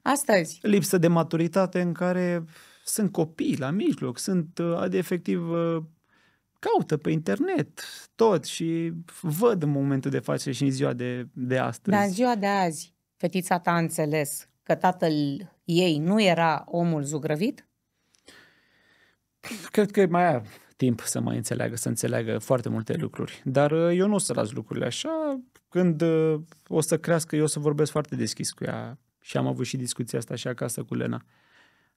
Astăzi. Lipsă de maturitate în care sunt copii la mijloc, sunt uh, efectiv uh, caută pe internet tot și văd în momentul de față și în ziua de, de astăzi. Dar în ziua de azi, fetița ta a înțeles că tatăl ei nu era omul zugrăvit? Cred că mai timp să mai înțeleagă, să înțeleagă foarte multe lucruri. Dar uh, eu nu o să las lucrurile așa. Când uh, o să crească, eu o să vorbesc foarte deschis cu ea. Și am avut și discuția asta și acasă cu Lena.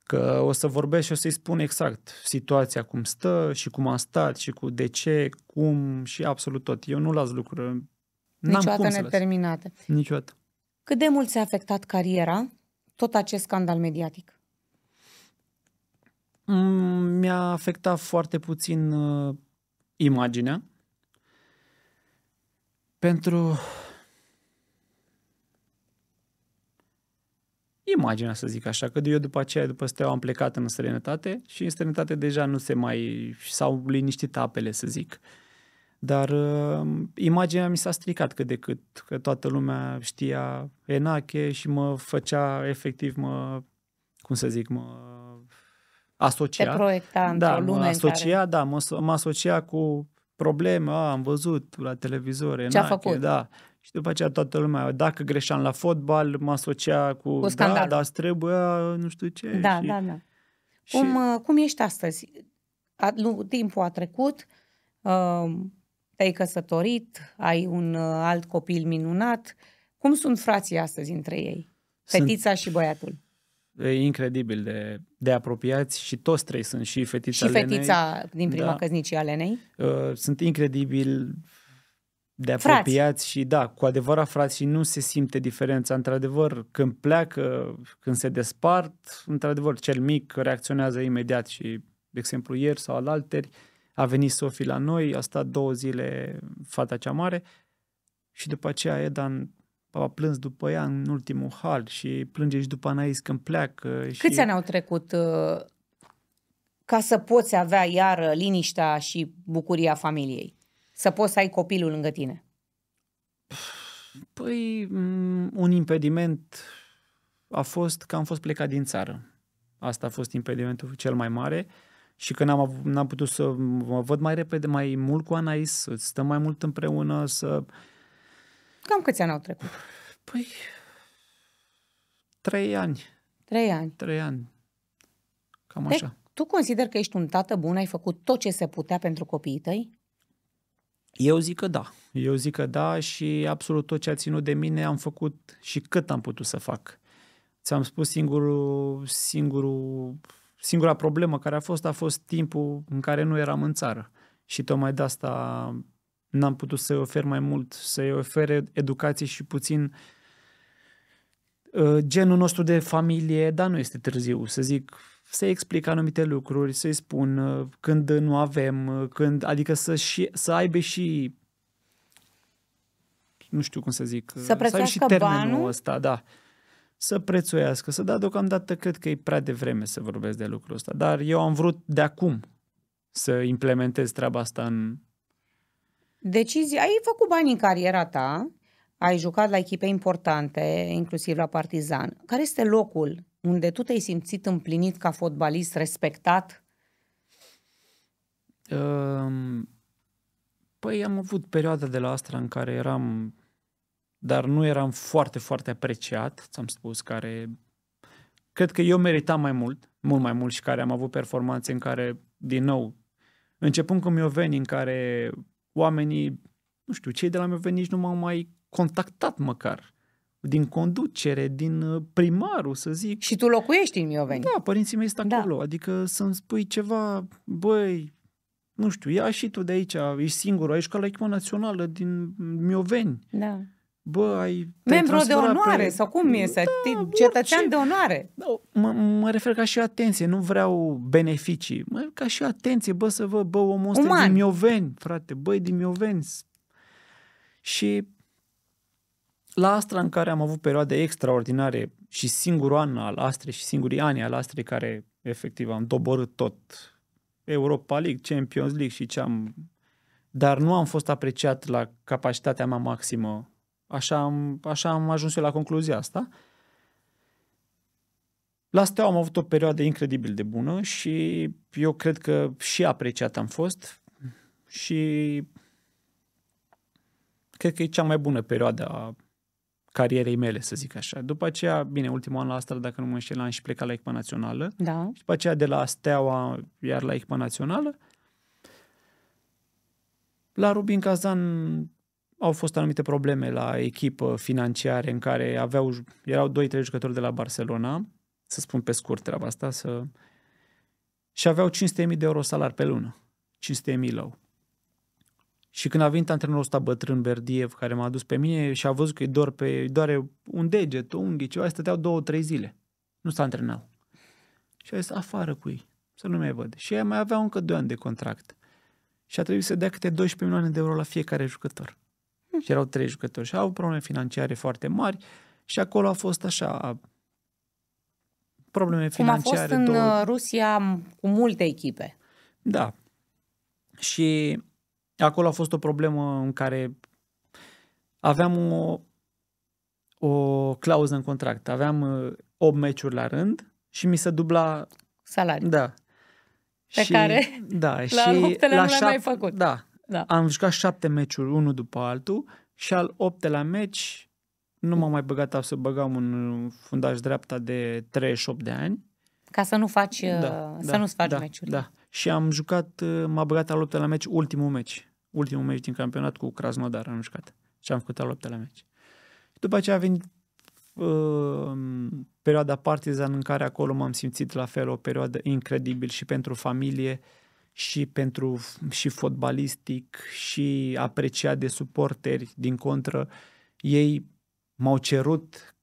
Că o să vorbesc și o să-i spun exact situația cum stă și cum a stat și cu de ce, cum și absolut tot. Eu nu las lucruri. Niciodată neterminate. Niciodată. Cât de mult s-a afectat cariera tot acest scandal mediatic? Mm, mi-a afectat foarte puțin uh, imaginea. Pentru imaginea, să zic așa, că eu după aceea, după steaua, am plecat în străinătate și în străinătate deja nu se mai... s-au liniștit apele, să zic. Dar uh, imaginea mi s-a stricat cât de cât, că toată lumea știa Enache și mă făcea, efectiv, mă, cum să zic, mă asocia. Te proiecta da, într-o lume mă asocia, în care... da, mă, mă asocia cu probleme, a, am văzut la televizor, ce a făcut. da. Și după aceea toată lumea, dacă greșeam la fotbal, mă asocia cu, cu da, dar trebuia nu știu ce. Da, și, da, da. Și... Cum, uh, cum ești astăzi? A, timpul a trecut, uh, te-ai căsătorit, ai un uh, alt copil minunat. Cum sunt frații astăzi între ei? Fetița sunt... și băiatul e incredibil de, de apropiați și toți trei sunt și fetița Și fetița Lenei, din da. prima da, căznicie a Lenei. Uh, sunt incredibil de apropiați frați. și da, cu adevărat frați și nu se simte diferența. Într-adevăr, când pleacă, când se despart, într-adevăr, cel mic reacționează imediat și, de exemplu, ieri sau alalteri, a venit Sofi la noi, a stat două zile fata cea mare și după aceea Edan a plâns după ea în ultimul hal și plânge și după Anais când pleacă. Și... Câți ani au trecut uh, ca să poți avea iar liniștea și bucuria familiei? Să poți să ai copilul lângă tine? Păi, un impediment a fost că am fost plecat din țară. Asta a fost impedimentul cel mai mare și că n-am, n-am putut să mă văd mai repede, mai mult cu Anais, să stăm mai mult împreună, să uh, Cam câți ani au trecut? Păi, trei ani. Trei ani. Trei ani. Cam de- deci, așa. Tu consider că ești un tată bun, ai făcut tot ce se putea pentru copiii tăi? Eu zic că da. Eu zic că da și absolut tot ce a ținut de mine am făcut și cât am putut să fac. Ți-am spus singurul, singurul, singura problemă care a fost a fost timpul în care nu eram în țară. Și tocmai de asta n-am putut să-i ofer mai mult, să-i ofere educație și puțin uh, genul nostru de familie, dar nu este târziu, să zic, să-i explic anumite lucruri, să-i spun uh, când nu avem, uh, când, adică să, și, să aibă și nu știu cum să zic, să, să aibă și termenul banul? ăsta, da să prețuiască, să da deocamdată cred că e prea devreme să vorbesc de lucrul ăsta, dar eu am vrut de acum să implementez treaba asta în, Decizia, ai făcut bani în cariera ta, ai jucat la echipe importante, inclusiv la Partizan. Care este locul unde tu te-ai simțit împlinit ca fotbalist, respectat? Ehm, păi am avut perioada de la Astra în care eram, dar nu eram foarte, foarte apreciat, ți-am spus, care cred că eu meritam mai mult, mult mai mult și care am avut performanțe în care, din nou, începând cu Mioveni, în care oamenii, nu știu, cei de la mine nici nu m-au mai contactat măcar din conducere, din uh, primarul, să zic. Și tu locuiești în Mioveni. Da, părinții mei sunt da. acolo. Da. Adică să-mi spui ceva, băi, nu știu, ia și tu de aici, ești singur, ai la echipă națională din Mioveni. Da bă, ai... Membru de onoare pe... sau cum e să da, cetățean orice. de onoare. Da, mă, refer ca și atenție, nu vreau beneficii, mă, ca și atenție, bă, să vă, bă, omul ăsta din Mioveni, frate, băi, din Mioveni. Și la Astra, în care am avut perioade extraordinare și singurul an al Astrei și singurii ani al Astrei care efectiv am doborât tot Europa League, Champions League și ce am... Dar nu am fost apreciat la capacitatea mea maximă Așa am, așa am ajuns eu la concluzia asta. La Steaua am avut o perioadă incredibil de bună și eu cred că și apreciat am fost și cred că e cea mai bună perioadă a carierei mele, să zic așa. După aceea, bine, ultimul an la asta, dacă nu mă înșel, am și plecat la echipa națională. Da. Și după aceea de la Steaua, iar la echipa națională. La Rubin Kazan au fost anumite probleme la echipă financiare în care aveau, erau 2-3 jucători de la Barcelona, să spun pe scurt treaba asta, să... și aveau 500.000 de euro salar pe lună. 500.000 lău. Și când a venit antrenorul ăsta bătrân, Berdiev, care m-a dus pe mine și a văzut că îi, doar pe, doare un deget, o unghi, ceva, stăteau două, trei zile. Nu s-a antrenat. Și a zis, afară cu ei, să nu mai văd. Și ea mai avea încă doi ani de contract. Și a trebuit să dea câte 12 milioane de euro la fiecare jucător. Și erau trei jucători și au probleme financiare foarte mari și acolo a fost așa probleme financiare. Cum a fost în două... Uh, Rusia cu multe echipe. Da. Și acolo a fost o problemă în care aveam o, o clauză în contract. Aveam 8 uh, meciuri la rând și mi se dubla salariul. Da. Pe și, care da, la și la șap- mai făcut. Da, da. Am jucat șapte meciuri, unul după altul, și al optelea meci nu m-am mai băgat să băgam un fundaj dreapta de 38 de ani. Ca să nu faci, da, uh, să da, nu-ți faci da, meciuri. Da. Și am jucat, uh, m-a băgat al optelea meci, ultimul meci. Ultimul meci din campionat cu Krasnodar am jucat. Și am făcut al optelea meci. După aceea a venit uh, perioada partizan în care acolo m-am simțit la fel o perioadă incredibil și pentru familie. Uh, și pentru și fotbalistic și apreciat de suporteri din contră. Ei m-au cerut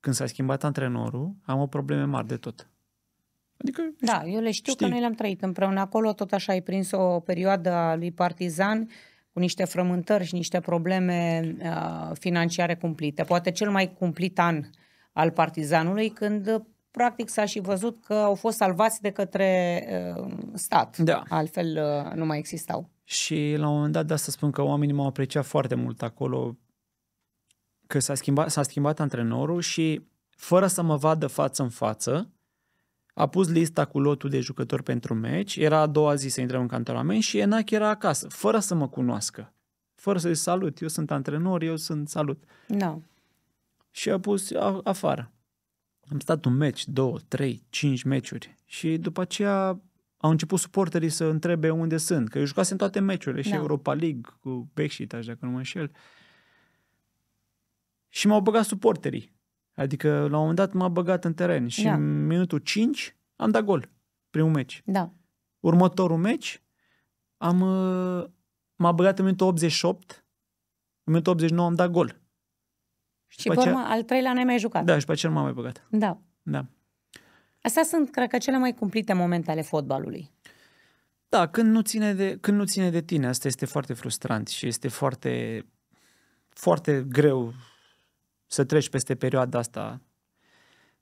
când s-a schimbat antrenorul, am o probleme mari de tot. Adică, da, eu le știu știi. că noi le-am trăit împreună acolo, tot așa ai prins o perioadă a lui Partizan cu niște frământări și niște probleme uh, financiare cumplite. Poate cel mai cumplit an al Partizanului când practic s-a și văzut că au fost salvați de către uh, stat. Da. Altfel uh, nu mai existau. Și la un moment dat, de asta spun că oamenii m-au apreciat foarte mult acolo, că s-a schimbat, s-a schimbat antrenorul și fără să mă vadă față în față, a pus lista cu lotul de jucători pentru meci, era a doua zi să intrăm în cantonament și Enac era acasă, fără să mă cunoască, fără să-i salut. Eu sunt antrenor, eu sunt salut. Da. No. Și a pus afară am stat un meci, două, trei, cinci meciuri și după aceea au început suporterii să întrebe unde sunt, că eu jucasem toate meciurile, și da. Europa League cu Beșiktaș, dacă nu mă înșel. Și m-au băgat suporterii. Adică la un moment dat m-a băgat în teren și da. în minutul 5 am dat gol. Primul meci. Da. Următorul meci am, uh, m-a băgat în minutul 88, în minutul 89 am dat gol. Și, și pe al treilea n-ai mai jucat. Da, și pe cel m-am mai băgat. Da. Da. Astea sunt, cred că, cele mai cumplite momente ale fotbalului. Da, când nu ține de, când nu ține de tine, asta este foarte frustrant și este foarte, foarte greu să treci peste perioada asta.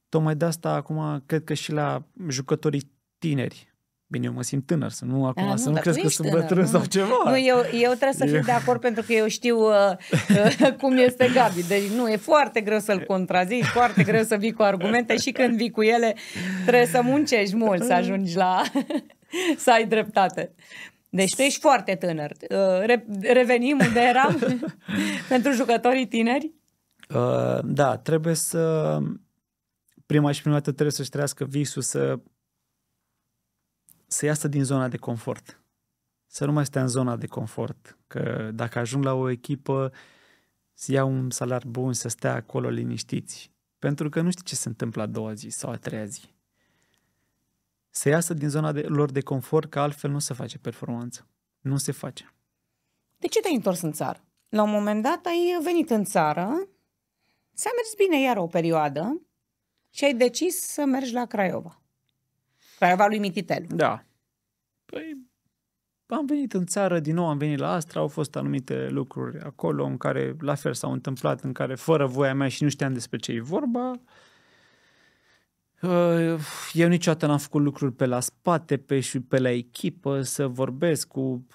Tocmai de asta, acum, cred că și la jucătorii tineri Bine, eu mă simt tânăr, să nu acum, A, ah, să nu, nu crezi că sunt bătrân sau ceva. Nu, eu, eu trebuie să fiu de acord pentru că eu știu uh, uh, cum este Gabi. Deci nu, e foarte greu să-l contrazici, foarte greu să vii cu argumente și când vii cu ele trebuie să muncești mult să ajungi la... să ai dreptate. Deci tu ești foarte tânăr. Uh, re- revenim unde eram pentru jucătorii tineri? Uh, da, trebuie să... Prima și prima dată trebuie să-și trăiască visul să să iasă din zona de confort. Să nu mai stea în zona de confort. Că dacă ajung la o echipă, să iau un salar bun, să stea acolo liniștiți. Pentru că nu știi ce se întâmplă a doua zi sau a treia zi. Să iasă din zona de, lor de confort, că altfel nu se face performanță. Nu se face. De ce te-ai întors în țară? La un moment dat ai venit în țară, s-a mers bine iar o perioadă și ai decis să mergi la Craiova. Craiova lui Mititel. Da. Păi, am venit în țară, din nou am venit la Astra, au fost anumite lucruri acolo în care la fel s-au întâmplat, în care fără voia mea și nu știam despre ce e vorba, uh, eu niciodată n-am făcut lucruri pe la spate, pe, și pe la echipă, să vorbesc cu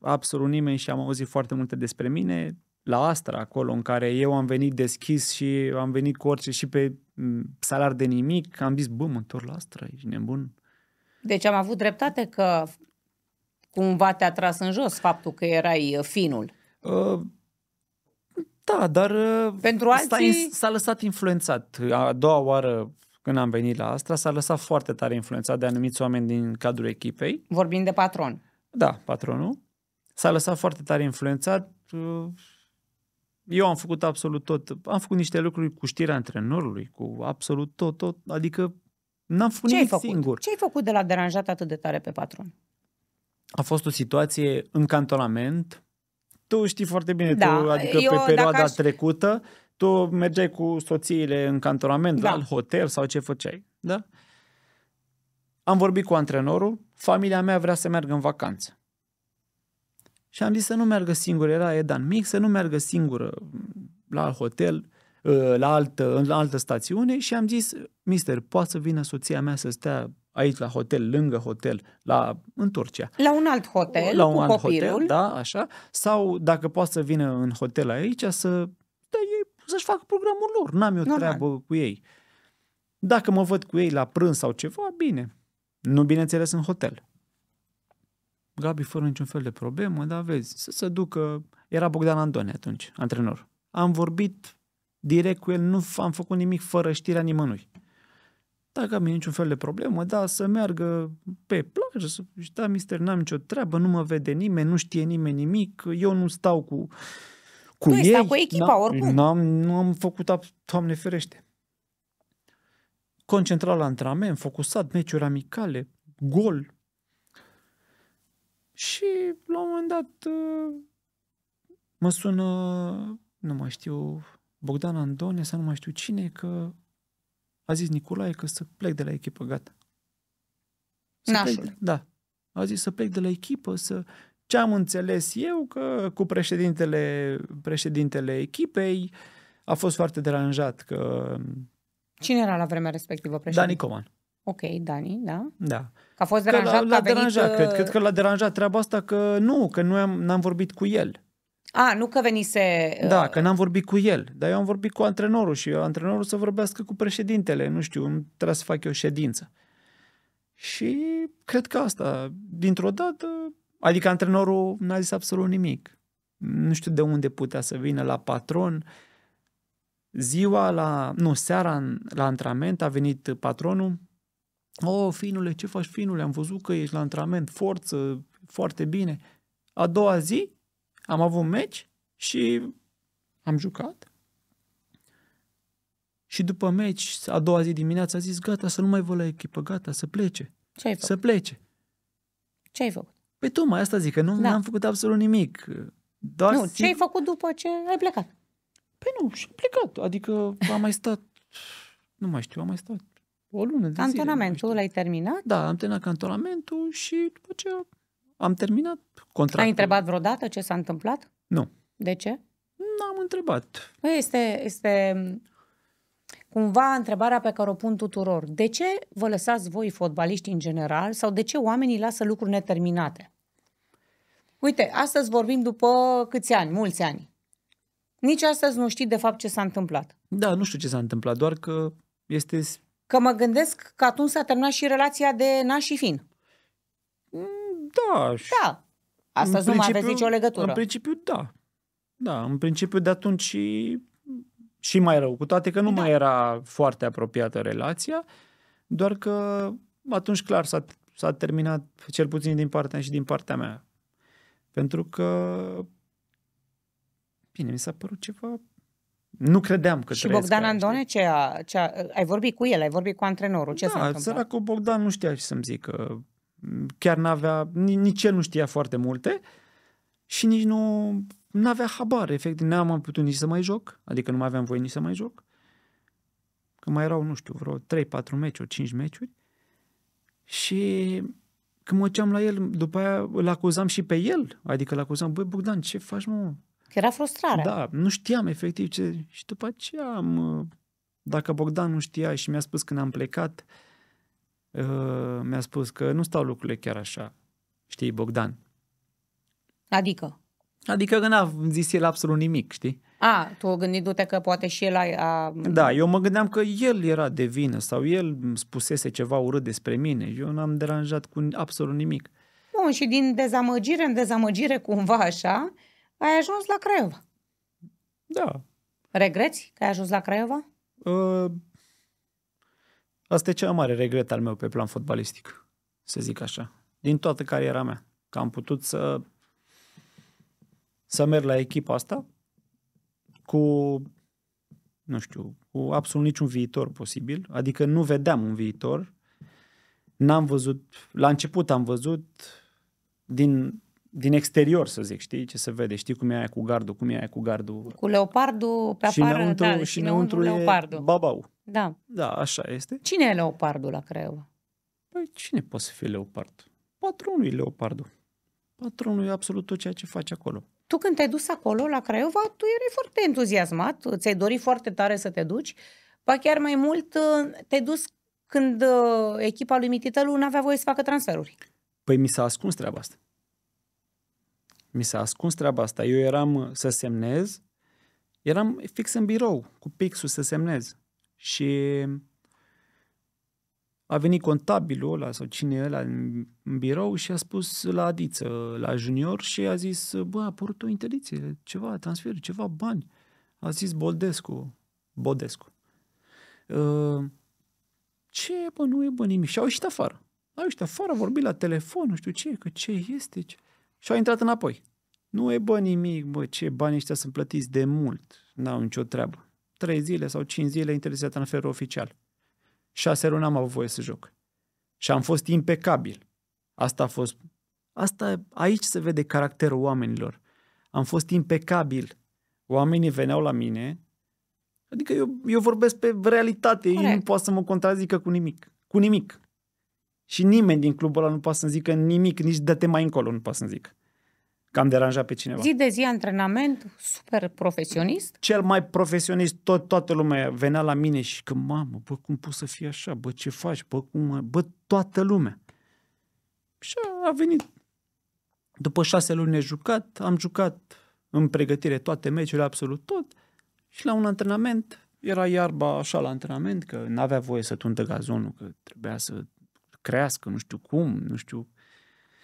absolut nimeni și am auzit foarte multe despre mine la Astra, acolo, în care eu am venit deschis și am venit cu orice și pe salar de nimic, am zis, bă, mă întorc la Astra, ești nebun. Deci am avut dreptate că cumva te-a tras în jos faptul că erai uh, finul. Uh, da, dar uh, Pentru alții... s-a lăsat influențat. A doua oară când am venit la Astra, s-a lăsat foarte tare influențat de anumiți oameni din cadrul echipei. Vorbim de patron. Da, patronul. S-a lăsat foarte tare influențat uh, eu am făcut absolut tot. Am făcut niște lucruri cu știrea antrenorului, cu absolut tot, tot. Adică n-am făcut Ce nimic făcut? singur. Ce ai făcut de la deranjat atât de tare pe patron? A fost o situație în cantonament. Tu știi foarte bine, da, tu, adică eu, pe perioada aș... trecută, tu mergeai cu soțiile în cantonament, da. la hotel sau ce făceai. Da? Am vorbit cu antrenorul, familia mea vrea să meargă în vacanță. Și am zis să nu meargă singură, era Edan mic, să nu meargă singură mm, la hotel, uh, la altă, la altă stațiune și am zis, mister, poate să vină soția mea să stea aici la hotel, lângă hotel, la, în Turcia. La un alt hotel, la un cu alt copilul. hotel, da, așa. Sau dacă poate să vină în hotel aici să, da, ei, să-și facă programul lor, n-am eu Normal. treabă cu ei. Dacă mă văd cu ei la prânz sau ceva, bine. Nu bineînțeles în hotel. Gabi fără niciun fel de problemă, dar vezi, să se ducă, era Bogdan Andone atunci, antrenor. Am vorbit direct cu el, nu am făcut nimic fără știrea nimănui. Dacă am niciun fel de problemă, da, să meargă pe plajă, să, da, mister, n-am nicio treabă, nu mă vede nimeni, nu știe nimeni nimic, eu nu stau cu, cu tu ei. Tu cu echipa, oricum. nu am făcut, doamne ferește. Concentrat la antrenament, focusat, meciuri amicale, gol, și la un moment dat uh, mă sună, nu mai știu, Bogdan Andone sau nu mai știu cine, că a zis Nicolae că să plec de la echipă, gata. Să Plec, da. A zis să plec de la echipă, să... Ce am înțeles eu că cu președintele, președintele echipei a fost foarte deranjat că... Cine era la vremea respectivă președinte? Dani Coman. Ok, Dani, da? Da. Că a fost deranjat că l-a, l-a venit... deranjat, cred, cred că l-a uh, deranjat treaba asta că nu, că nu am, n-am vorbit cu el. A, nu că venise... Uh, da, că n-am vorbit cu el, dar eu am vorbit cu antrenorul și antrenorul să vorbească cu președintele, nu știu, nu trebuie să fac eu ședință. Și cred că asta, dintr-o dată, adică antrenorul n-a zis absolut nimic. Nu știu de unde putea să vină la patron. Ziua la, nu, seara la antrenament a venit patronul o, oh, finule, ce faci, finule? Am văzut că ești la antrenament, forță, foarte bine. A doua zi am avut meci și am jucat. Și după meci, a doua zi dimineața, a zis, gata, să nu mai vă la echipă, gata, să plece. Ce ai făcut? Să plece. Ce ai făcut? Păi mai asta zic, că nu da. am făcut absolut nimic. Doar nu, zic... ce ai făcut după ce ai plecat? Păi nu, și am plecat. Adică am mai stat, nu mai știu, am mai stat o lună de Cantonamentul zile, l-ai terminat? Da, am terminat cantonamentul și după ce am terminat contractul. Ai întrebat vreodată ce s-a întâmplat? Nu. De ce? Nu am întrebat. Păi este, este cumva întrebarea pe care o pun tuturor. De ce vă lăsați voi, fotbaliști în general, sau de ce oamenii lasă lucruri neterminate? Uite, astăzi vorbim după câți ani, mulți ani. Nici astăzi nu știi de fapt ce s-a întâmplat. Da, nu știu ce s-a întâmplat, doar că este Că mă gândesc că atunci s-a terminat și relația de naș și fin. Mm, da. da. Asta nu mai aveți nicio legătură. În principiu, da. Da, în principiu de atunci și, și mai rău. Cu toate că nu da. mai era foarte apropiată relația, doar că atunci clar s-a, s-a terminat cel puțin din partea și din partea mea. Pentru că, bine, mi s-a părut ceva nu credeam că Și Bogdan Andone, ce, a, ce a, ai vorbit cu el, ai vorbit cu antrenorul, ce da, s-a întâmplat? Săracul Bogdan nu știa ce să-mi zică. Chiar n-avea, nici el nu știa foarte multe și nici nu avea habar. Efectiv, n-am putut nici să mai joc, adică nu mai aveam voie nici să mai joc. Că mai erau, nu știu, vreo 3-4 meciuri, 5 meciuri. Și când mă ceam la el, după aia îl acuzam și pe el. Adică îl acuzam, băi Bogdan, ce faci, mă? Era frustrare. Da, nu știam efectiv ce... Și după aceea am... Dacă Bogdan nu știa și mi-a spus când am plecat, uh, mi-a spus că nu stau lucrurile chiar așa. Știi, Bogdan. Adică? Adică că n-a zis el absolut nimic, știi? A, tu gândindu-te că poate și el a, a... Da, eu mă gândeam că el era de vină sau el spusese ceva urât despre mine. Eu n-am deranjat cu absolut nimic. Bun, și din dezamăgire în dezamăgire cumva așa, ai ajuns la Craiova. Da. Regreți că ai ajuns la Craiova? Uh, asta e cea mare regret al meu pe plan fotbalistic, să zic așa. Din toată cariera mea. Că am putut să, să merg la echipa asta cu, nu știu, cu absolut niciun viitor posibil. Adică nu vedeam un viitor. N-am văzut, la început am văzut din din exterior, să zic, știi, ce se vede, știi cum e aia cu gardul, cum e aia cu gardul. Cu leopardul pe și înăuntru, da, și, înăuntru, înăuntru leopardul. babau. Da. Da, așa este. Cine e leopardul la Craiova? Păi cine poate să fie leopard? Patronul e leopardul. Patronul e absolut tot ceea ce face acolo. Tu când te-ai dus acolo, la Craiova, tu erai foarte entuziasmat, ți-ai dorit foarte tare să te duci, pa chiar mai mult te-ai dus când uh, echipa lui Mititelu nu avea voie să facă transferuri. Păi mi s-a ascuns treaba asta mi s-a ascuns treaba asta. Eu eram uh, să semnez, eram fix în birou, cu pixul să semnez. Și a venit contabilul ăla sau cine ăla în birou și a spus la Adiță, la junior și a zis, bă, a apărut o interdicție, ceva, transfer, ceva bani. A zis Boldescu, Bodescu. Uh, ce, bă, nu e bă nimic. Și au ieșit afară. Au ieșit afară, A vorbit la telefon, nu știu ce, că ce este, ce... Uh, și au intrat înapoi. Nu e bă nimic, bă, ce bani ăștia sunt plătiți de mult. N-au nicio treabă. Trei zile sau cinci zile interesează transferul oficial. Șase luni am avut voie să joc. Și am fost impecabil. Asta a fost... Asta, aici se vede caracterul oamenilor. Am fost impecabil. Oamenii veneau la mine, adică eu, eu vorbesc pe realitate, Corect. ei nu poate să mă contrazică cu nimic. Cu nimic. Și nimeni din clubul ăla nu poate să-mi zică nimic, nici dă-te mai încolo nu poate să-mi zic. Că am deranjat pe cineva. Zi de zi antrenament, super profesionist. Cel mai profesionist, tot, toată lumea venea la mine și că, mamă, bă, cum poți să fii așa, bă, ce faci, bă, cum, bă, toată lumea. Și a venit. După șase luni ne jucat, am jucat în pregătire toate meciurile, absolut tot. Și la un antrenament, era iarba așa la antrenament, că n-avea voie să tundă gazonul, că trebuia să crească, nu știu cum, nu știu...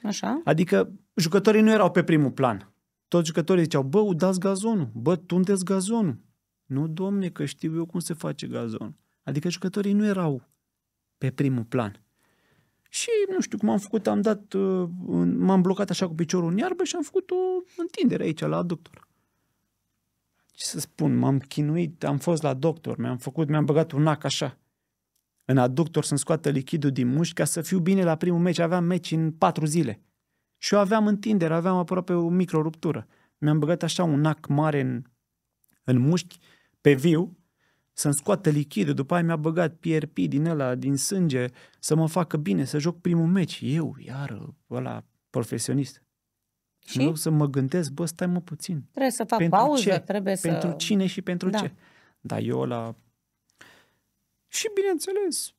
Așa? Adică jucătorii nu erau pe primul plan. Toți jucătorii ziceau, bă, udați gazonul, bă, tundeți gazonul. Nu, domne, că știu eu cum se face gazonul. Adică jucătorii nu erau pe primul plan. Și nu știu cum am făcut, am dat, uh, m-am blocat așa cu piciorul în iarbă și am făcut o întindere aici la doctor. Ce să spun, m-am chinuit, am fost la doctor, mi-am făcut, mi-am băgat un ac așa în aductor să-mi scoată lichidul din mușchi ca să fiu bine la primul meci. Aveam meci în patru zile. Și eu aveam întindere, aveam aproape o microruptură. Mi-am băgat așa un ac mare în, în mușchi, pe viu, să-mi scoată lichidul, după aia mi-a băgat PRP din ăla, din sânge, să mă facă bine, să joc primul meci. Eu, iar ăla profesionist. Și? În loc să mă gândesc, bă, stai mă puțin. Trebuie să fac pentru pauză, ce? trebuie pentru să... Pentru cine și pentru da. ce. Dar eu la și bineînțeles,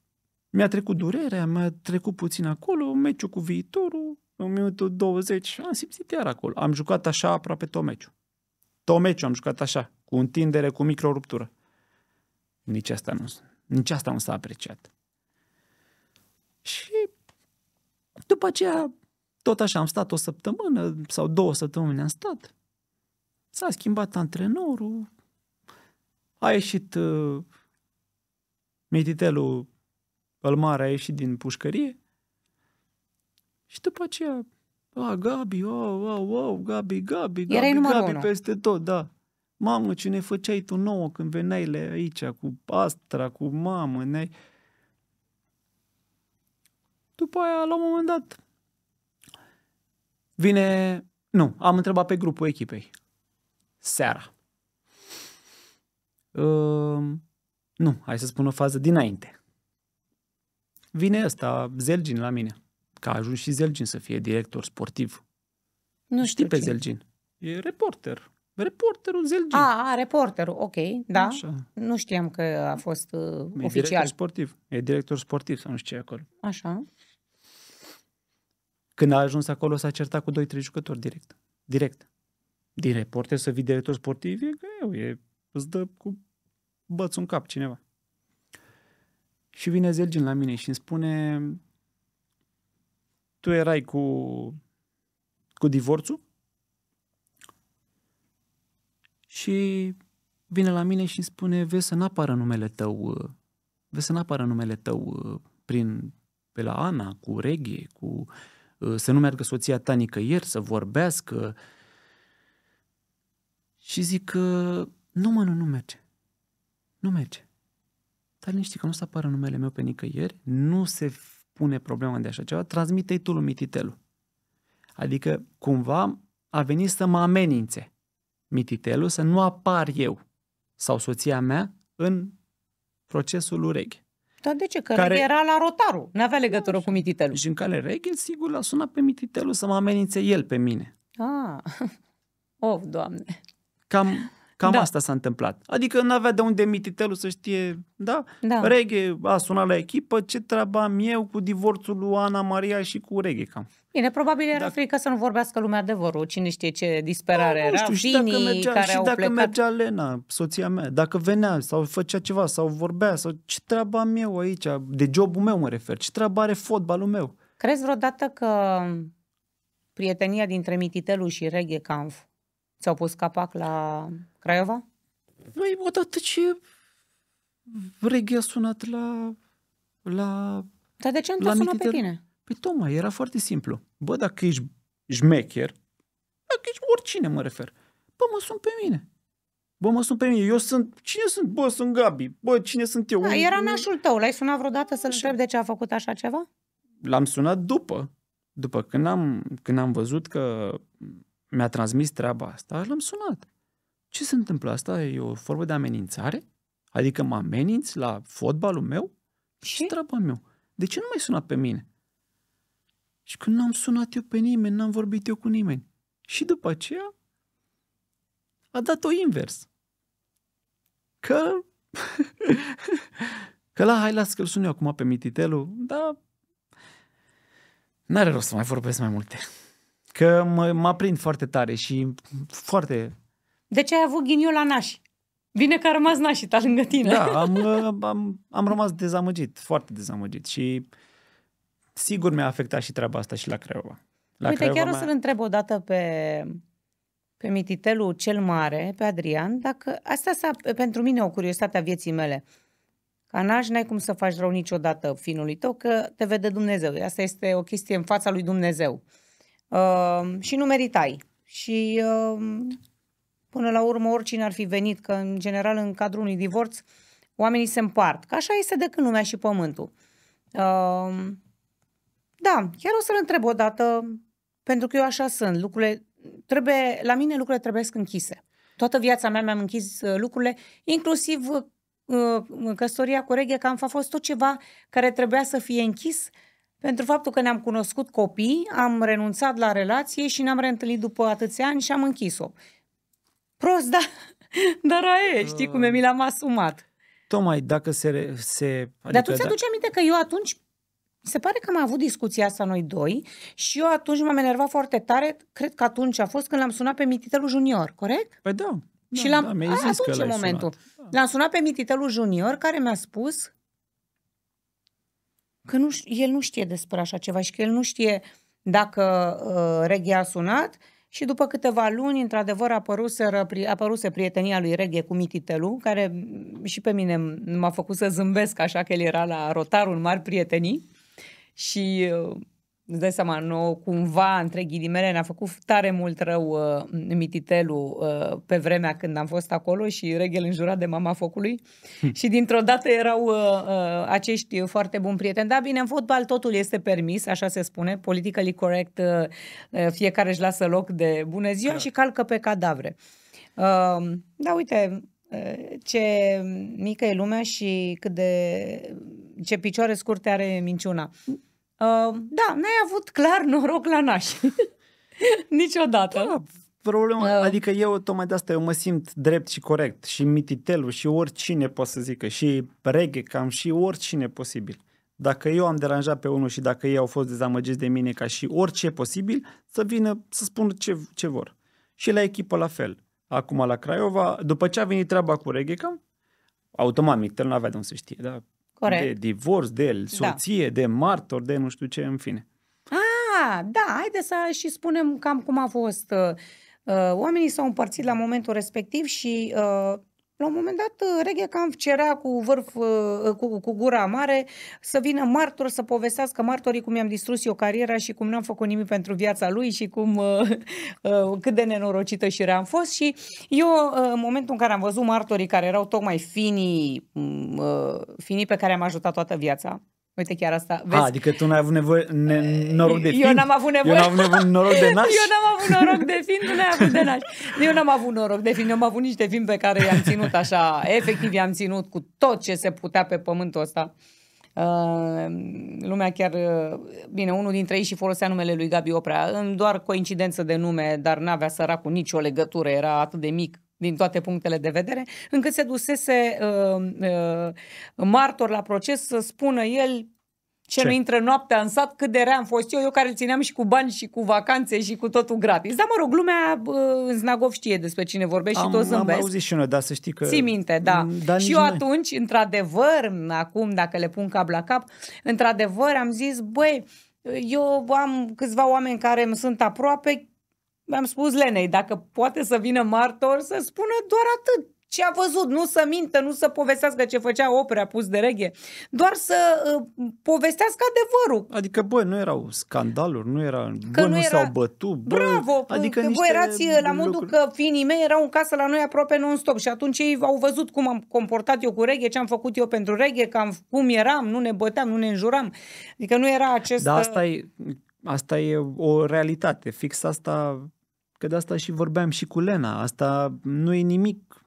mi-a trecut durerea, mi-a trecut puțin acolo, meciul cu viitorul, în minutul 20, am simțit iar acolo. Am jucat așa aproape tot meciul. Tot meciul am jucat așa, cu întindere, cu micro-ruptură. Nici asta nu, nici asta nu s-a apreciat. Și după aceea, tot așa am stat o săptămână sau două săptămâni am stat. S-a schimbat antrenorul, a ieșit uh, mititelul îl mare a ieșit din pușcărie și după aceea, a, Gabi, wow, wow, wow, Gabi, Gabi, Gabi, Erai Gabi, Gabi peste tot, da. Mamă, ce ne făceai tu nouă când veneai le aici cu astra, cu mamă, ne După aia, la un moment dat, vine... Nu, am întrebat pe grupul echipei. Seara. Uh, nu, hai să spun o fază dinainte. Vine ăsta, Zelgin, la mine. Că a ajuns și Zelgin să fie director sportiv. Nu știi pe ce. Zelgin. E reporter. Reporterul Zelgin. A, a, reporterul, ok, da. Așa. Nu știam că a fost uh, e oficial. Director sportiv. E director sportiv sau nu știu ce acolo. Așa. Când a ajuns acolo s-a certat cu 2-3 jucători direct. Direct. Din reporter să vii director sportiv e greu, e, îți dă cu băț un cap cineva. Și vine Zelgin la mine și îmi spune tu erai cu, cu divorțul și vine la mine și îmi spune vezi să n-apară numele tău vezi să n-apară numele tău prin, pe la Ana, cu Reghe, cu să nu meargă soția ta nicăieri, să vorbească. Și zic că nu mă, nu, nu merge. Nu merge. Dar nici că nu se apară numele meu pe nicăieri, nu se pune problema de așa ceva, transmite-i tu lui Mititelu. Adică, cumva, a venit să mă amenințe mititelu să nu apar eu sau soția mea în procesul ureghe. Dar de ce? Că care... era la rotaru, nu avea legătură da, cu mititelu. Și în care reghe, sigur, l-a sunat pe Mititelu să mă amenințe el pe mine. Ah, of, doamne. Cam, Cam da. asta s-a întâmplat. Adică nu avea de unde mititelul să știe, da? da. Reghe a sunat la echipă, ce treaba am eu cu divorțul lui Ana Maria și cu reghe cam. Bine, probabil era dacă... frică să nu vorbească lumea adevărul. Cine știe ce disperare da, nu știu, era. Și dacă mergea, care și au dacă plecat... mergea Lena, soția mea, dacă venea sau făcea ceva sau vorbea, sau ce treaba am eu aici, de jobul meu mă refer, ce treaba are fotbalul meu. Crezi vreodată că prietenia dintre Mititelu și Reghe Camp ți-au pus capac la Craiova? Păi, odată ce reghe a sunat la... la Dar de ce nu te sunat pe tine? Păi tocmai, era foarte simplu. Bă, dacă ești șmecher, dacă ești oricine mă refer, bă, mă sun pe mine. Bă, mă sun pe mine. Eu sunt... Cine sunt? Bă, sunt Gabi. Bă, cine sunt eu? Da, era nașul tău. L-ai sunat vreodată să-l întreb de ce a făcut așa ceva? L-am sunat după. După când am, când am văzut că mi-a transmis treaba asta, l-am sunat. Ce se întâmplă? Asta e o formă de amenințare? Adică mă ameninți la fotbalul meu? și treaba meu? De ce nu mai sunat pe mine? Și când n-am sunat eu pe nimeni, n-am vorbit eu cu nimeni. Și după aceea a dat-o invers. Că... că la, hai, las că-l sun eu acum pe mititelu, dar N-are rost să mai vorbesc mai multe. Că mă, mă aprind foarte tare și foarte de ce ai avut ghiniul la nași? Bine că a rămas nașita lângă tine. Da, am, uh, am, am rămas dezamăgit, foarte dezamăgit și sigur mi-a afectat și treaba asta și la Craiova. La Uite, Craiova chiar mea... o să-l întreb o dată pe, pe mititelul cel mare, pe Adrian, dacă asta s-a, pentru mine o curiozitate a vieții mele. Ca naș n-ai cum să faci rău niciodată finului tău, că te vede Dumnezeu. Asta este o chestie în fața lui Dumnezeu. Uh, și nu meritai. Și uh, Până la urmă, oricine ar fi venit, că în general în cadrul unui divorț oamenii se împart. Că așa este de când lumea și pământul. Uh, da, chiar o să-l întreb o dată, pentru că eu așa sunt. Lucrurile trebuie, la mine lucrurile trebuie închise. Toată viața mea mi-am închis uh, lucrurile, inclusiv uh, uh, căsătoria cu Reghe, că am fost tot ceva care trebuia să fie închis pentru faptul că ne-am cunoscut copii, am renunțat la relație și ne-am reîntâlnit după atâția ani și am închis-o prost, dar, dar aia e, știi cum e, mi l-am asumat. Tocmai dacă se... se adică, dar tu ți-aduci da. aminte că eu atunci se pare că am avut discuția asta noi doi și eu atunci m-am enervat foarte tare, cred că atunci a fost când l-am sunat pe Mititelul Junior, corect? Păi da. Și da, l-am, da, a, atunci e momentul. Sunat. Da. L-am sunat pe Mititelul Junior care mi-a spus că nu, el nu știe despre așa ceva și că el nu știe dacă uh, Reghi a sunat și după câteva luni, într-adevăr, apăruseră, apăruse prietenia lui Reghe cu Mititelu, care și pe mine m-a făcut să zâmbesc, așa că el era la rotarul mari prietenii. Și uh, îți dai seama, nu, cumva, între ghilimele, ne-a făcut tare mult rău uh, mititelul uh, pe vremea când am fost acolo și reghel înjurat de mama focului hm. și dintr-o dată erau uh, uh, acești foarte buni prieteni. Da, bine, în fotbal totul este permis, așa se spune, politically correct, uh, uh fiecare își lasă loc de bună ziua și calcă pe cadavre. Uh, da, uite, uh, ce mică e lumea și cât de ce picioare scurte are minciuna. Uh, da, n-ai avut clar noroc la naș. Niciodată. Da, problema, uh. adică eu tocmai de asta eu mă simt drept și corect și mititelul și oricine poate să zică și reghe cam și oricine posibil. Dacă eu am deranjat pe unul și dacă ei au fost dezamăgiți de mine ca și orice posibil, să vină să spună ce, ce vor. Și la echipă la fel. Acum la Craiova, după ce a venit treaba cu Reghecam, automat Mictel nu avea de unde să știe, da? Corect. de divorț, de da. soție, da. de martor, de nu știu ce, în fine. Ah, da, haide să și spunem cam cum a fost. Uh, uh, oamenii s-au împărțit la momentul respectiv și uh, la un moment dat, uh, Reghe Camp cerea cu, vârf, uh, uh, cu, cu gura mare să vină martor să povestească martorii cum i-am distrus eu cariera și cum n-am făcut nimic pentru viața lui și cum cât de nenorocită și rea am fost. Și eu, în momentul în care am văzut martorii care erau tocmai finii, mm, finii pe care am ajutat toată viața, Uite chiar asta. Vezi? A, adică tu n-ai avut nevoie, ne, noroc de fiind? Eu n-am avut nevoie. Eu n-am avut noroc de naș? Eu n-am avut noroc de fiind, nu n-ai avut de naș. Eu n-am avut noroc de fiind, eu am avut niște film pe care i-am ținut așa, efectiv i-am ținut cu tot ce se putea pe pământul ăsta. Uh, lumea chiar, uh, bine, unul dintre ei și folosea numele lui Gabi Oprea, în doar coincidență de nume, dar n-avea săracul nicio legătură, era atât de mic din toate punctele de vedere, încât se dusese uh, uh, martor la proces să spună el ce, ce nu intră noaptea în sat, cât de rea am fost eu, eu care îl țineam și cu bani și cu vacanțe și cu totul gratis. Dar mă rog, lumea uh, în Znagov știe despre cine vorbește am, și toți zâmbesc. Am auzit și noi, da, să știi că... Ții minte, da. da și eu atunci, într-adevăr, acum dacă le pun cap la cap, într-adevăr am zis, băi, eu am câțiva oameni care îmi sunt aproape, mi-am spus Lenei, dacă poate să vină martor, să spună doar atât. Ce a văzut, nu să mintă, nu să povestească ce făcea opera pus de reghe, doar să uh, povestească adevărul. Adică, băi, nu erau scandaluri, nu era, că bă, nu, nu s-au bătut, bă, Bravo, adică că voi erați uh, la modul că finii mei erau în casă la noi aproape non-stop și atunci ei au văzut cum am comportat eu cu reghe, ce am făcut eu pentru reghe, cam cum eram, nu ne băteam, nu ne înjuram. Adică nu era acest... Dar asta uh, e, asta e o realitate, fix asta Că de asta și vorbeam și cu Lena. Asta nu e nimic.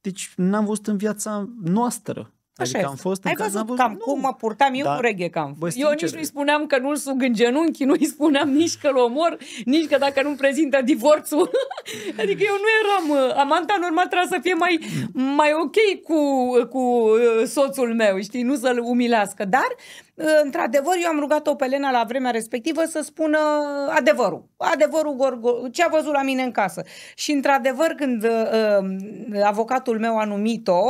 Deci n-am văzut în viața noastră Adică Așa adică am fost Ai văzut, văzut cam nu. cum mă purtam eu da. cu reghe cam. Bă, eu nici nu-i spuneam că nu-l sug în genunchi, nu-i spuneam nici că-l omor, nici că dacă nu-mi prezintă divorțul. adică eu nu eram... Uh, amanta normal trebuia să fie mai, mai ok cu, cu uh, soțul meu, știi? Nu să-l umilească. Dar, uh, într-adevăr, eu am rugat-o pe Lena la vremea respectivă să spună adevărul. Adevărul gorgo, ce a văzut la mine în casă. Și, într-adevăr, când avocatul meu a numit-o,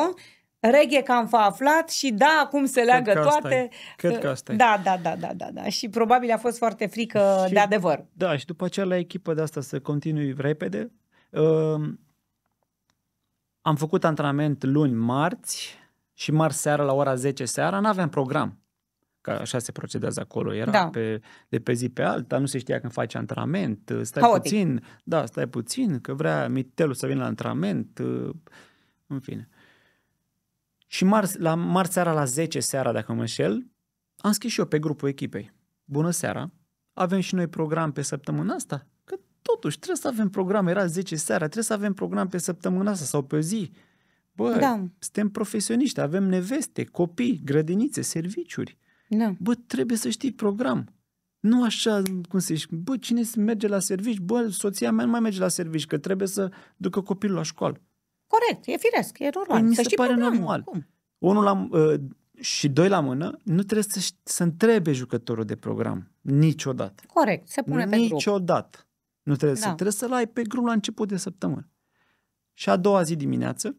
reghe cam fa aflat și da, acum se Cred leagă toate. Cred că asta da, da, da, da, da, da. Și probabil a fost foarte frică și, de adevăr. Da, și după aceea la echipă de asta să continui repede. Uh, am făcut antrenament luni, marți și marți seara la ora 10 seara, n-aveam program. Că așa se procedează acolo, era da. pe, de pe zi pe alta, nu se știa când faci antrenament, stai Haotic. puțin, da, stai puțin, că vrea Mitelul să vină la antrenament, în fine. Și mar, la marți seara la 10 seara, dacă mă înșel, am scris și eu pe grupul echipei. Bună seara, avem și noi program pe săptămâna asta? Că totuși trebuie să avem program, era 10 seara, trebuie să avem program pe săptămâna asta sau pe zi. Bă, da. suntem profesioniști, avem neveste, copii, grădinițe, serviciuri. Da. Bă, trebuie să știi program. Nu așa, cum să zici, bă, cine merge la servici? Bă, soția mea nu mai merge la servici, că trebuie să ducă copilul la școală. Corect, e firesc, e normal. Păi mi se să pare normal. Cum? Unul la, uh, și doi la mână, nu trebuie să, să întrebe jucătorul de program. Niciodată. Corect, se pune Niciodată. pe grup. Niciodată. Nu trebuie da. să trebuie să-l ai pe grup la început de săptămână. Și a doua zi dimineață,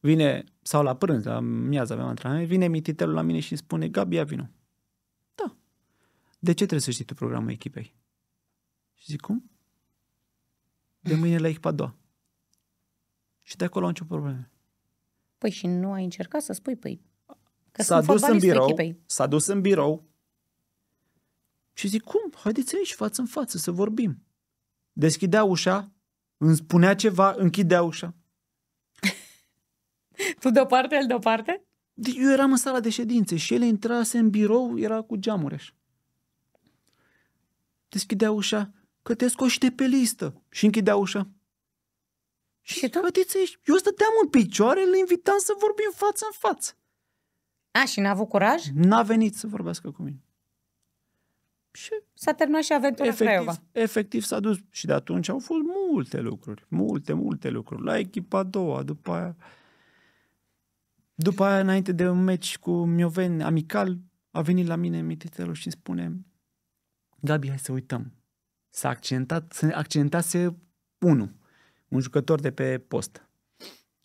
vine, sau la prânz, la miază aveam antrenament, vine mititelul la mine și îmi spune, Gabi, ia vino. Da. De ce trebuie să știi tu programul echipei? Și zic, cum? De mâine la echipa a doua. Și de acolo au început probleme. Păi și nu ai încercat să spui, păi, că s-a dus în birou, echipei. S-a dus în birou și zic, cum? Haideți aici, față în față, să vorbim. Deschidea ușa, îmi spunea ceva, închidea ușa. tu de-o parte, el de-o parte? Deci eu eram în sala de ședințe și el intrase în birou, era cu geamuri așa. Deschidea ușa, că te scoși de pe listă și închidea ușa. Și tu? Fătiță, eu stăteam în picioare, le invitam să vorbim față în față. A, și n-a avut curaj? N-a venit să vorbească cu mine. Și s-a terminat și aventura efectiv, Craiova. Efectiv s-a dus și de atunci au fost multe lucruri, multe, multe lucruri. La echipa a doua, după aia, după aia înainte de un meci cu Mioveni, amical, a venit la mine Mititelul și îmi spune Gabi, hai să uităm. S-a accentat, se accentase unul un jucător de pe post.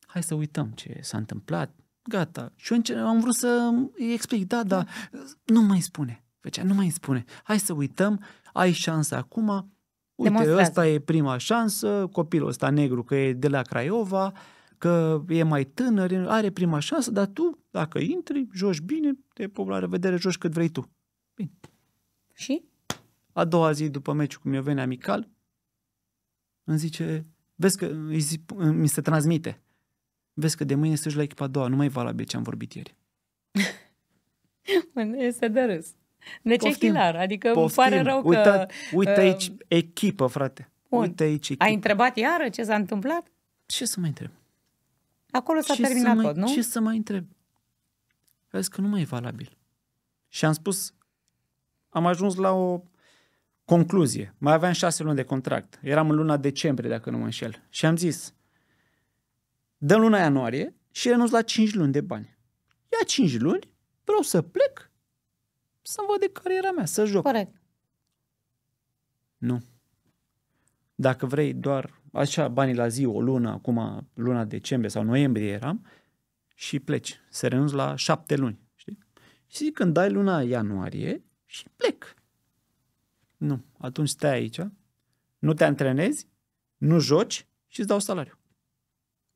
Hai să uităm ce s-a întâmplat, gata. Și eu am vrut să îi explic, da, da, da. nu mai spune. Făcea, nu mai spune. Hai să uităm, ai șansa acum, uite, ăsta e prima șansă, copilul ăsta negru că e de la Craiova, că e mai tânăr, are prima șansă, dar tu, dacă intri, joci bine, te la revedere, joci cât vrei tu. Bine. Și? A doua zi, după meciul cu Mioveni Amical, îmi zice, Vezi că uh, uh, mi se transmite. Vezi că de mâine ești la echipa a doua, nu mai e valabil ce am vorbit ieri. este de râs. De deci ce poftim, Adică poftim. îmi pare rău uite, că... Uite uh, aici uh, echipă, frate. Uite aici echipă. Ai întrebat iară ce s-a întâmplat? Ce să mai întreb? Acolo s-a ce terminat mai, tot, nu? Ce să mai întreb? Vezi că nu mai e valabil. Și am spus, am ajuns la o Concluzie, mai aveam șase luni de contract, eram în luna decembrie, dacă nu mă înșel, și am zis, dă luna ianuarie și renunț la cinci luni de bani. Ia cinci luni, vreau să plec, să-mi văd de cariera mea, să joc. Corect. Nu. Dacă vrei doar așa banii la zi, o lună, acum luna decembrie sau noiembrie eram, și pleci, să renunți la șapte luni. Știi? Și zic, când dai luna ianuarie și plec. Nu. Atunci stai aici, nu te antrenezi, nu joci și îți dau salariu.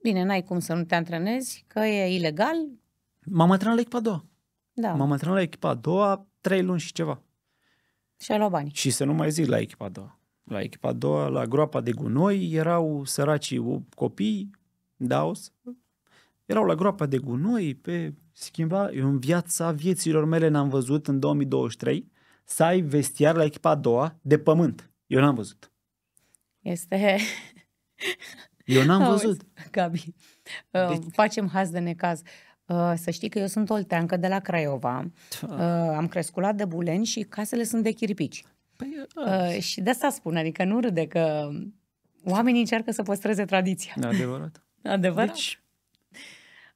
Bine, n-ai cum să nu te antrenezi, că e ilegal. M-am antrenat la echipa a doua. Da. M-am antrenat la echipa a doua trei luni și ceva. Și ai luat bani. Și să nu mai zic la echipa a doua. La echipa a doua, la groapa de gunoi, erau săracii copii, daos, erau la groapa de gunoi, pe schimba, eu în viața vieților mele n-am văzut în 2023 să ai vestiar la echipa a doua de pământ. Eu n-am văzut. Este... Eu n-am Auzi, văzut. Gabi, uh, deci- facem haz de necaz. Uh, să știi că eu sunt olteancă de la Craiova, uh, am crescut la buleni și casele sunt de chiripici. Păi, uh, și de asta spun, adică nu râde că oamenii încearcă să păstreze tradiția. Da, adevărat. Adevărat. Deci...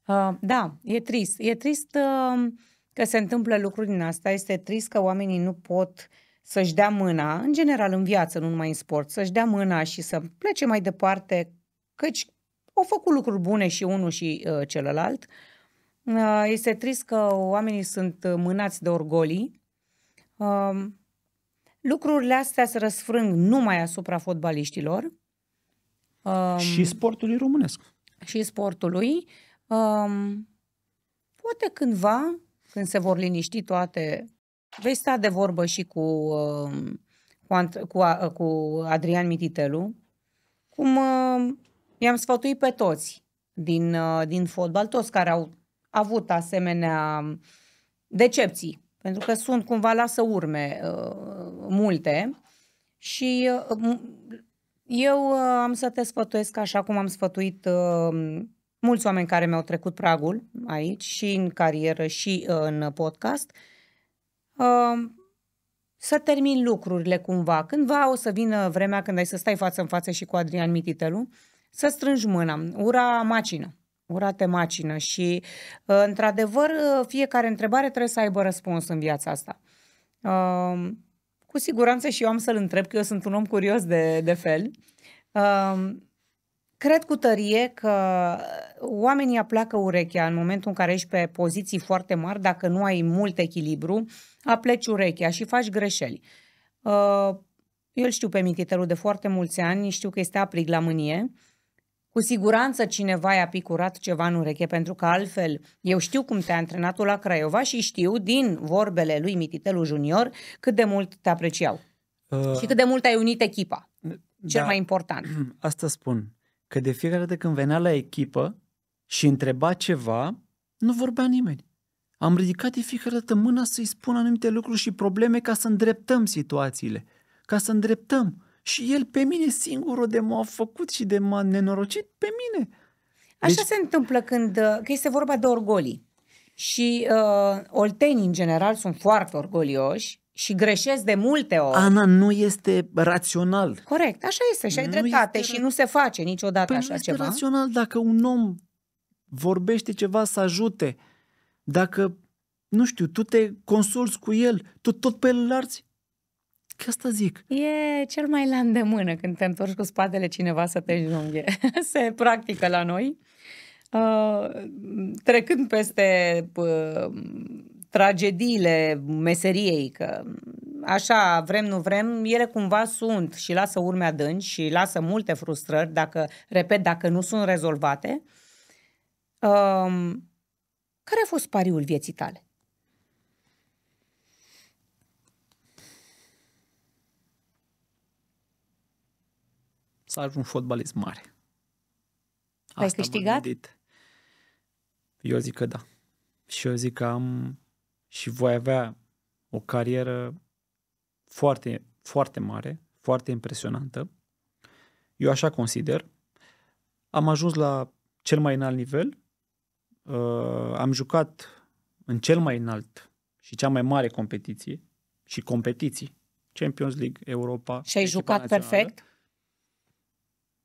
Uh, da, e trist. E trist... Uh, că se întâmplă lucruri din asta, este trist că oamenii nu pot să-și dea mâna, în general în viață, nu numai în sport, să-și dea mâna și să plece mai departe, căci au făcut lucruri bune și unul și uh, celălalt. Uh, este trist că oamenii sunt uh, mânați de orgolii. Uh, lucrurile astea se răsfrâng numai asupra fotbaliștilor. Um, și sportului românesc. Și sportului. Um, poate cândva când se vor liniști toate, vei sta de vorbă și cu, um, cu, cu, cu Adrian Mititelu, cum um, i-am sfătuit pe toți din, uh, din fotbal, toți care au avut asemenea um, decepții, pentru că sunt cumva lasă urme uh, multe și uh, eu am să te sfătuiesc așa cum am sfătuit mulți oameni care mi-au trecut pragul aici și în carieră și uh, în podcast, uh, să termin lucrurile cumva. Cândva o să vină vremea când ai să stai față în față și cu Adrian Mititelu, să strângi mâna, ura macină, ura te macină și, uh, într-adevăr, fiecare întrebare trebuie să aibă răspuns în viața asta. Cu siguranță și eu am să-l întreb, că eu sunt un om curios de, de fel. Cred cu tărie că oamenii aplacă urechea în momentul în care ești pe poziții foarte mari, dacă nu ai mult echilibru, apleci urechea și faci greșeli. Uh, eu îl știu pe Mititelul de foarte mulți ani, știu că este aprig la mânie. Cu siguranță cineva i-a picurat ceva în ureche, pentru că altfel eu știu cum te-a antrenat la Craiova și știu din vorbele lui Mititelu Junior cât de mult te apreciau. Uh, și cât de mult ai unit echipa. Cel da, mai important. Asta spun că de fiecare dată când venea la echipă și întreba ceva, nu vorbea nimeni. Am ridicat de fiecare dată mâna să-i spun anumite lucruri și probleme ca să îndreptăm situațiile, ca să îndreptăm. Și el pe mine singur de m-a făcut și de m-a nenorocit pe mine. Așa deci... se întâmplă când, uh, că este vorba de orgolii. Și uh, oltenii, în general, sunt foarte orgolioși și greșesc de multe ori. Ana, nu este rațional. Corect, așa este și ai nu dreptate este... și nu se face niciodată păi așa nu este ceva. rațional dacă un om vorbește ceva să ajute, dacă, nu știu, tu te consulți cu el, tu tot pe el îl arzi. Că asta zic. E cel mai la îndemână când te întorci cu spatele cineva să te junghe. se practică la noi. Uh, trecând peste uh, tragediile meseriei, că așa, vrem, nu vrem, ele cumva sunt și lasă urme adânci și lasă multe frustrări, dacă, repet, dacă nu sunt rezolvate. Um, care a fost pariul vieții tale? Să ajung fotbalist mare. L-ai câștigat? Eu zic că da. Și eu zic că am și voi avea o carieră foarte, foarte mare, foarte impresionantă. Eu așa consider. Am ajuns la cel mai înalt nivel, uh, am jucat în cel mai înalt și cea mai mare competiție și competiții, Champions League, Europa. Și ai jucat națională. perfect?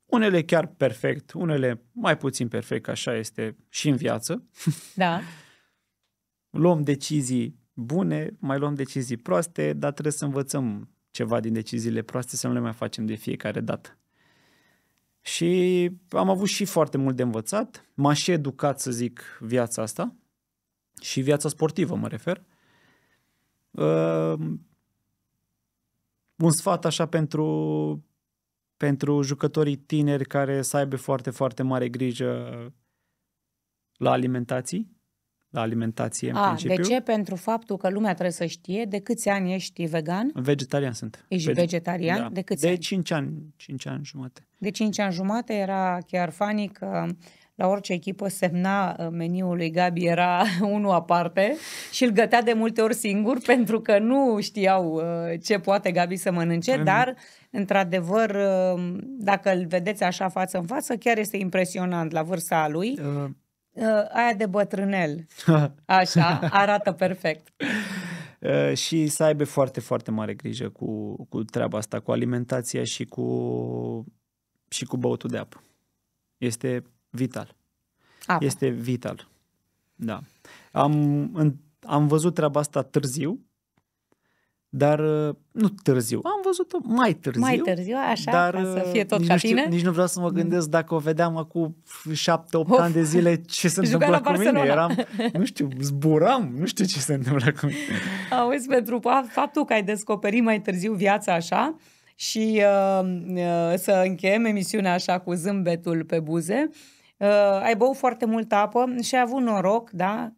Unele chiar perfect, unele mai puțin perfect, așa este și în viață. Da. luăm decizii bune, mai luăm decizii proaste, dar trebuie să învățăm ceva din deciziile proaste să nu le mai facem de fiecare dată. Și am avut și foarte mult de învățat, m-a și educat, să zic, viața asta și viața sportivă, mă refer. Uh, un sfat așa pentru, pentru jucătorii tineri care să aibă foarte, foarte mare grijă la alimentații la alimentație în A, principiu. De ce? Pentru faptul că lumea trebuie să știe de câți ani ești vegan? Vegetarian sunt. Ești Vege- vegetarian? Da. De câți de ani? De 5 ani, 5 ani jumate. De 5 ani jumate era chiar fanic. că uh, la orice echipă semna uh, meniul lui Gabi era unul aparte și îl gătea de multe ori singur pentru că nu știau uh, ce poate Gabi să mănânce, mm. dar într-adevăr, dacă îl vedeți așa față în față, chiar este impresionant la vârsta lui. Uh, Uh, aia de bătrânel. Așa, arată perfect. Uh, și să aibă foarte, foarte mare grijă cu, cu treaba asta, cu alimentația și cu, și cu băutul de apă. Este vital. Apa. Este vital. Da. Am, în, am văzut treaba asta târziu, dar uh, nu târziu, am văzut-o mai târziu. Mai târziu, așa, dar, ca să uh, fie tot nici ca tine. Știu, nici nu vreau să mă gândesc dacă o vedeam acum 7-8 ani de zile, ce se întâmplă cu mine. Eram, nu știu, zburam, nu știu ce se întâmplă cu mine. Auzi, pentru faptul că ai descoperit mai târziu viața așa și uh, uh, să încheiem emisiunea așa cu zâmbetul pe buze, uh, ai băut foarte multă apă și ai avut noroc, da,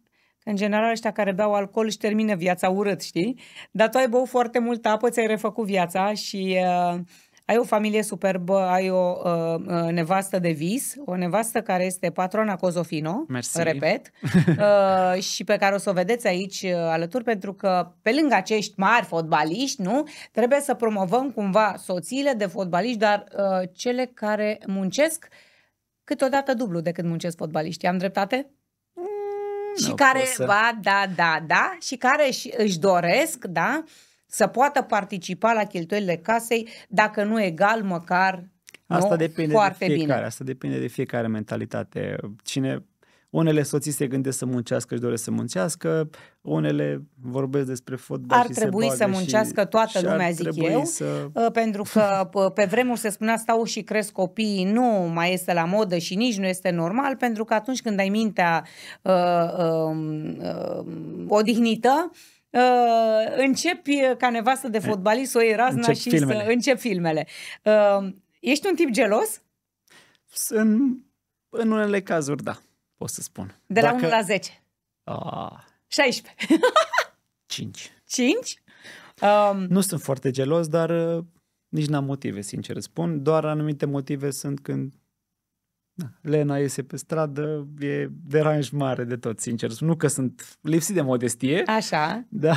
în general ăștia care beau alcool își termină viața urât, știi? Dar tu ai băut foarte multă apă, ți-ai refăcut viața și uh, ai o familie superbă, ai o uh, uh nevastă de vis, o nevastă care este patrona Cozofino, Merci. repet, uh, și pe care o să o vedeți aici uh, alături, pentru că pe lângă acești mari fotbaliști, nu, trebuie să promovăm cumva soțiile de fotbaliști, dar uh, cele care muncesc câteodată dublu decât muncesc fotbaliștii. Am dreptate? și care, să... ba, da, da, da, și care își, își doresc, da, să poată participa la cheltuielile casei, dacă nu egal, măcar Asta nu, depinde foarte de fiecare, bine. asta depinde de fiecare mentalitate. Cine unele soții se gândesc să muncească și doresc să muncească, unele vorbesc despre fotbal Ar și trebui se să muncească și, toată și lumea, zic eu, să... Ă, pentru că pe vremuri se spunea stau și cresc copiii, nu mai este la modă și nici nu este normal, pentru că atunci când ai mintea uh, uh, uh, odihnită, Uh, începi ca nevastă de fotbalist să o iei razna încep și filmele. să încep filmele. Uh, ești un tip gelos? În, în unele cazuri, da pot să spun. De la Dacă... 1 la 10. Ah. 16. 5. 5? Um... Nu sunt foarte gelos, dar uh, nici n-am motive, sincer spun. Doar anumite motive sunt când Lena iese pe stradă, e deranj mare de tot, sincer. Nu că sunt lipsit de modestie. Așa. Da.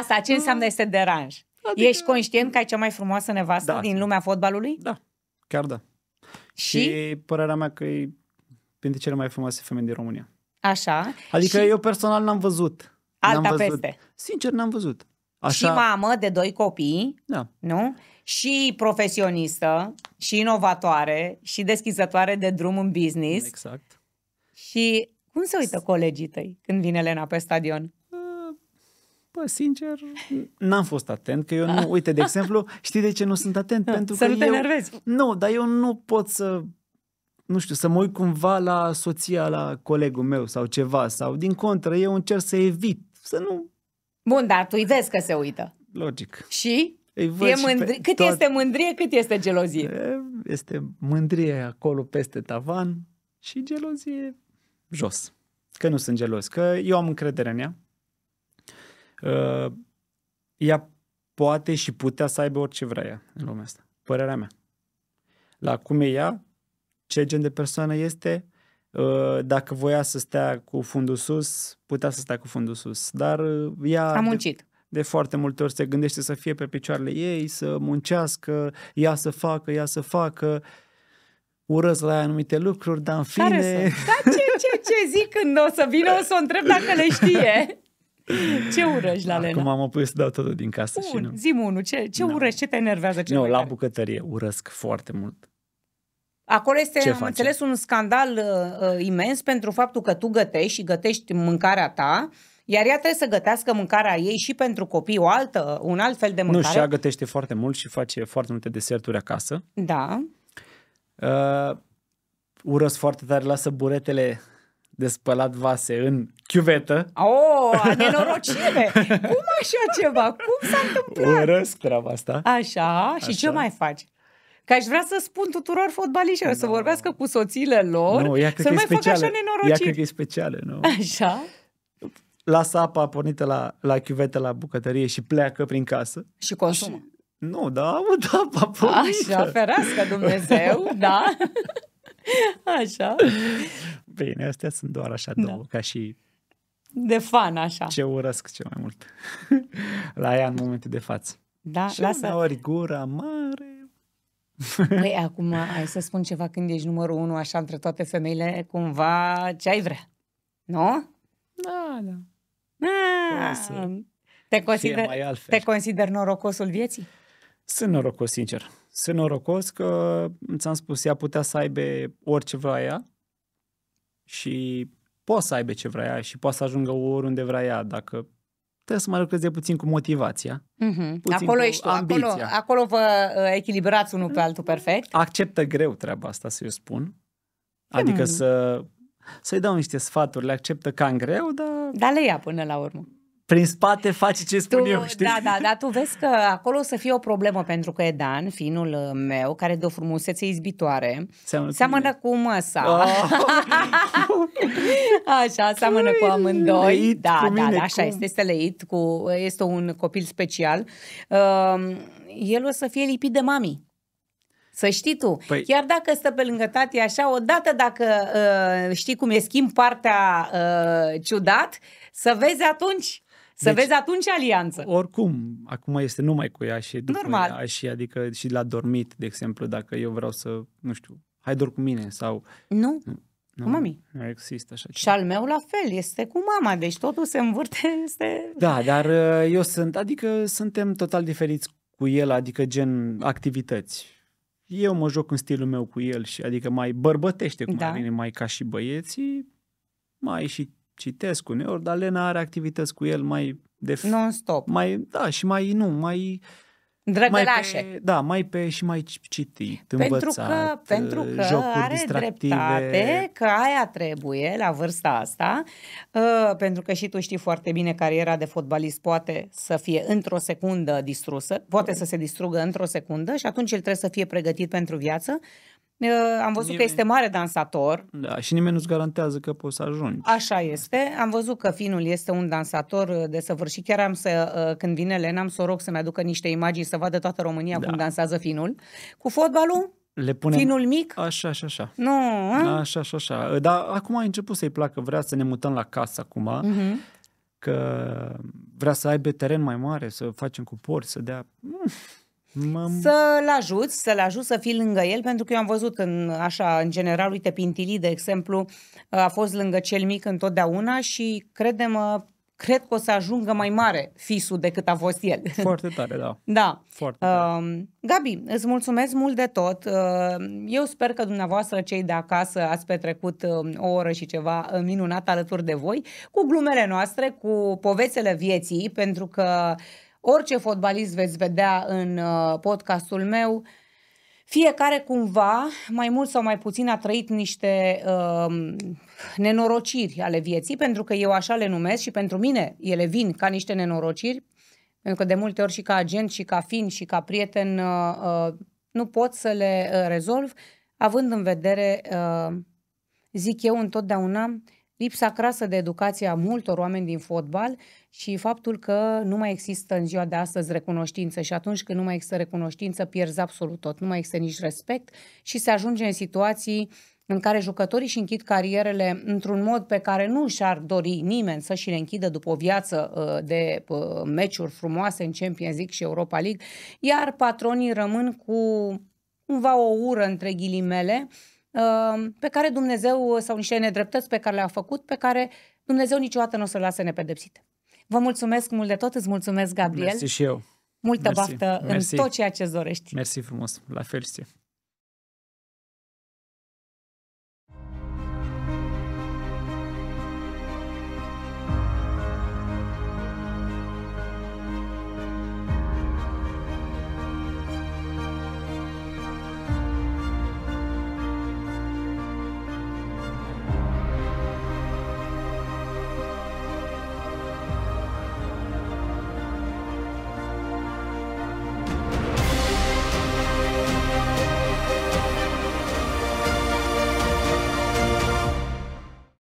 Asta ce înseamnă este deranj? Adică... Ești conștient că ai cea mai frumoasă nevastă da. din lumea fotbalului? Da, chiar da. Și, și părerea mea că e printre cele mai frumoase femei din România. Așa. Adică și... eu personal n-am văzut. Alta n-am văzut. peste. Sincer, n-am văzut. Așa... Și mamă de doi copii, da. nu? Și profesionistă, și inovatoare, și deschizătoare de drum în business. Exact. Și cum se uită colegii tăi când vine Elena pe stadion? Ă, bă, sincer, n-am fost atent, că eu nu, uite, de exemplu, știi de ce nu sunt atent? Pentru să că nu te eu, Nu, dar eu nu pot să nu știu, să mă uit cumva la soția, la colegul meu sau ceva, sau din contră, eu încerc să evit, să nu... Bun, dar tu îi vezi că se uită. Logic. Și? e și mândri... Cât tot... este mândrie, cât este gelozie? Este mândrie acolo peste tavan și gelozie jos. Că nu sunt gelos, că eu am încredere în ea. Uh, ea poate și putea să aibă orice vrea ea în lumea asta. Părerea mea. La cum e ea, ce gen de persoană este. Uh, dacă voia să stea cu fundul sus, putea să stea cu fundul sus. Dar uh, ea... A muncit. De, de foarte multe ori se gândește să fie pe picioarele ei, să muncească, ea să facă, ea să facă Urăz la anumite lucruri, dar în fine... Care sunt? ce, ce, ce zic când o să vină, o să o întreb dacă le știe. Ce urăși la Acum Lena? Acum am apoi să dau totul din casă Un, și nu. Zim unul, ce, ce no. Da. urăși, ce te enervează? Ce nu, la bucătărie urăsc foarte mult. Acolo este, Ce am face? înțeles, un scandal uh, uh, imens pentru faptul că tu gătești și gătești mâncarea ta, iar ea trebuie să gătească mâncarea ei și pentru copii o altă, un alt fel de mâncare. Nu, și ea gătește foarte mult și face foarte multe deserturi acasă. Da. Uh, urăsc foarte tare, lasă buretele de spălat vase în chiuvetă. Oh, nenorocire! Cum așa ceva? Cum s-a întâmplat? Urăsc treaba asta. Așa, și așa. ce mai faci? Că aș vrea să spun tuturor fotbaliștilor no. să vorbească cu soțiile lor, nu, ea să nu mai specială. fac așa nenorocit. Ea cred că e specială, nu? Așa? Lasă apa pornită la, la chiuvetă la bucătărie și pleacă prin casă. Și consumă. Și... Nu, da, mă, da, apa pornită. Așa, ferească Dumnezeu, da. Așa. Bine, astea sunt doar așa da. două, ca și... De fan, așa. Ce urăsc cel mai mult la ea în momentul de față. Da, și lasă... Și gura mare. Păi acum, ai să spun ceva, când ești numărul unu, așa, între toate femeile, cumva ce ai vrea, nu? Da, da. A, te, consider, te consider norocosul vieții? Sunt norocos, sincer. Sunt norocos că, ți-am spus, ea putea să aibă orice vrea ea și poate să aibă ce vrea ea și poate să ajungă oriunde vrea ea. Dacă trebuie să mai lucreze puțin cu motivația. Mm-hmm. Puțin acolo cu ești tu, Acolo, acolo vă uh, echilibrați unul pe altul perfect. Acceptă greu treaba asta, să i spun. Adică mm. să, să-i dau niște sfaturi, le acceptă ca în greu, dar... Dar le ia până la urmă prin spate face ce spun tu, eu, știi? Da, da, dar tu vezi că acolo o să fie o problemă pentru că Edan, finul uh, meu, care de o frumusețe izbitoare, seamănă, seamănă cu, măsa. Oh. așa, seamănă cu amândoi. Leit da, cu da, mine, da, da, așa cum? este, este leit, cu, este un copil special. Uh, el o să fie lipit de mami. Să știi tu, păi... chiar dacă stă pe lângă tati așa, odată dacă uh, știi cum e schimb partea uh, ciudat, să vezi atunci să deci, vezi atunci alianță. Oricum, acum este numai cu ea și după Normal. ea și adică și la dormit, de exemplu, dacă eu vreau să, nu știu, hai dor cu mine sau... Nu, nu, cu mami. Nu există așa ceva. Și al meu la fel, este cu mama, deci totul se învârte, este... Da, dar uh, eu sunt, adică suntem total diferiți cu el, adică gen activități. Eu mă joc în stilul meu cu el și adică mai bărbătește cum da. ar vine, mai ca și băieții, mai și citesc uneori, dar Lena are activități cu el mai de non-stop. Mai, da, și mai nu, mai Drăgălașe. Mai pe, da, mai pe și mai citit, pentru că, pentru uh, că jocuri are distractive. dreptate că aia trebuie la vârsta asta, uh, pentru că și tu știi foarte bine cariera de fotbalist poate să fie într-o secundă distrusă, poate să se distrugă într-o secundă și atunci el trebuie să fie pregătit pentru viață. Am văzut nimeni... că este mare dansator. Da, și nimeni nu-ți garantează că poți să ajungi. Așa este. Am văzut că Finul este un dansator uh, de săvârșit. Chiar am să, uh, când vine Lena, am să rog să-mi aducă niște imagini să vadă toată România da. cum dansează Finul. Cu fotbalul, le punem... Finul mic? Așa, așa, așa. Nu, a? Așa, așa, așa. Uh, dar acum a început să-i placă, vrea să ne mutăm la casă acum, uh-huh. că vrea să aibă teren mai mare, să facem cu porți, să dea... M-am... Să-l ajuți, să-l ajut să fii lângă el, pentru că eu am văzut în, așa, în general, uite, Pintili, de exemplu, a fost lângă cel mic întotdeauna și, credem cred că o să ajungă mai mare fisul decât a fost el. Foarte tare, da. Da. Foarte tare. Uh, Gabi, îți mulțumesc mult de tot. Uh, eu sper că dumneavoastră, cei de acasă, ați petrecut uh, o oră și ceva uh, minunat alături de voi, cu glumele noastre, cu povețele vieții, pentru că uh, orice fotbalist veți vedea în uh, podcastul meu, fiecare cumva, mai mult sau mai puțin, a trăit niște uh, nenorociri ale vieții, pentru că eu așa le numesc și pentru mine ele vin ca niște nenorociri, pentru că de multe ori și ca agent, și ca fin, și ca prieten uh, uh, nu pot să le uh, rezolv, având în vedere, uh, zic eu întotdeauna, lipsa crasă de educație a multor oameni din fotbal și faptul că nu mai există în ziua de astăzi recunoștință și atunci când nu mai există recunoștință pierzi absolut tot, nu mai există nici respect și se ajunge în situații în care jucătorii și închid carierele într-un mod pe care nu și-ar dori nimeni să și le închidă după o viață uh, de uh, meciuri frumoase în Champions League și Europa League, iar patronii rămân cu cumva o ură între ghilimele uh, Uh, pe care Dumnezeu, uh, sau niște nedreptăți pe care le-a făcut, pe care Dumnezeu niciodată nu o să le lase nepedepsite. Vă mulțumesc mult de tot, îți mulțumesc, Gabriel. Mersi și eu. Multă Mersi. baftă Mersi. în tot ceea ce dorești. Mersi frumos, la fel și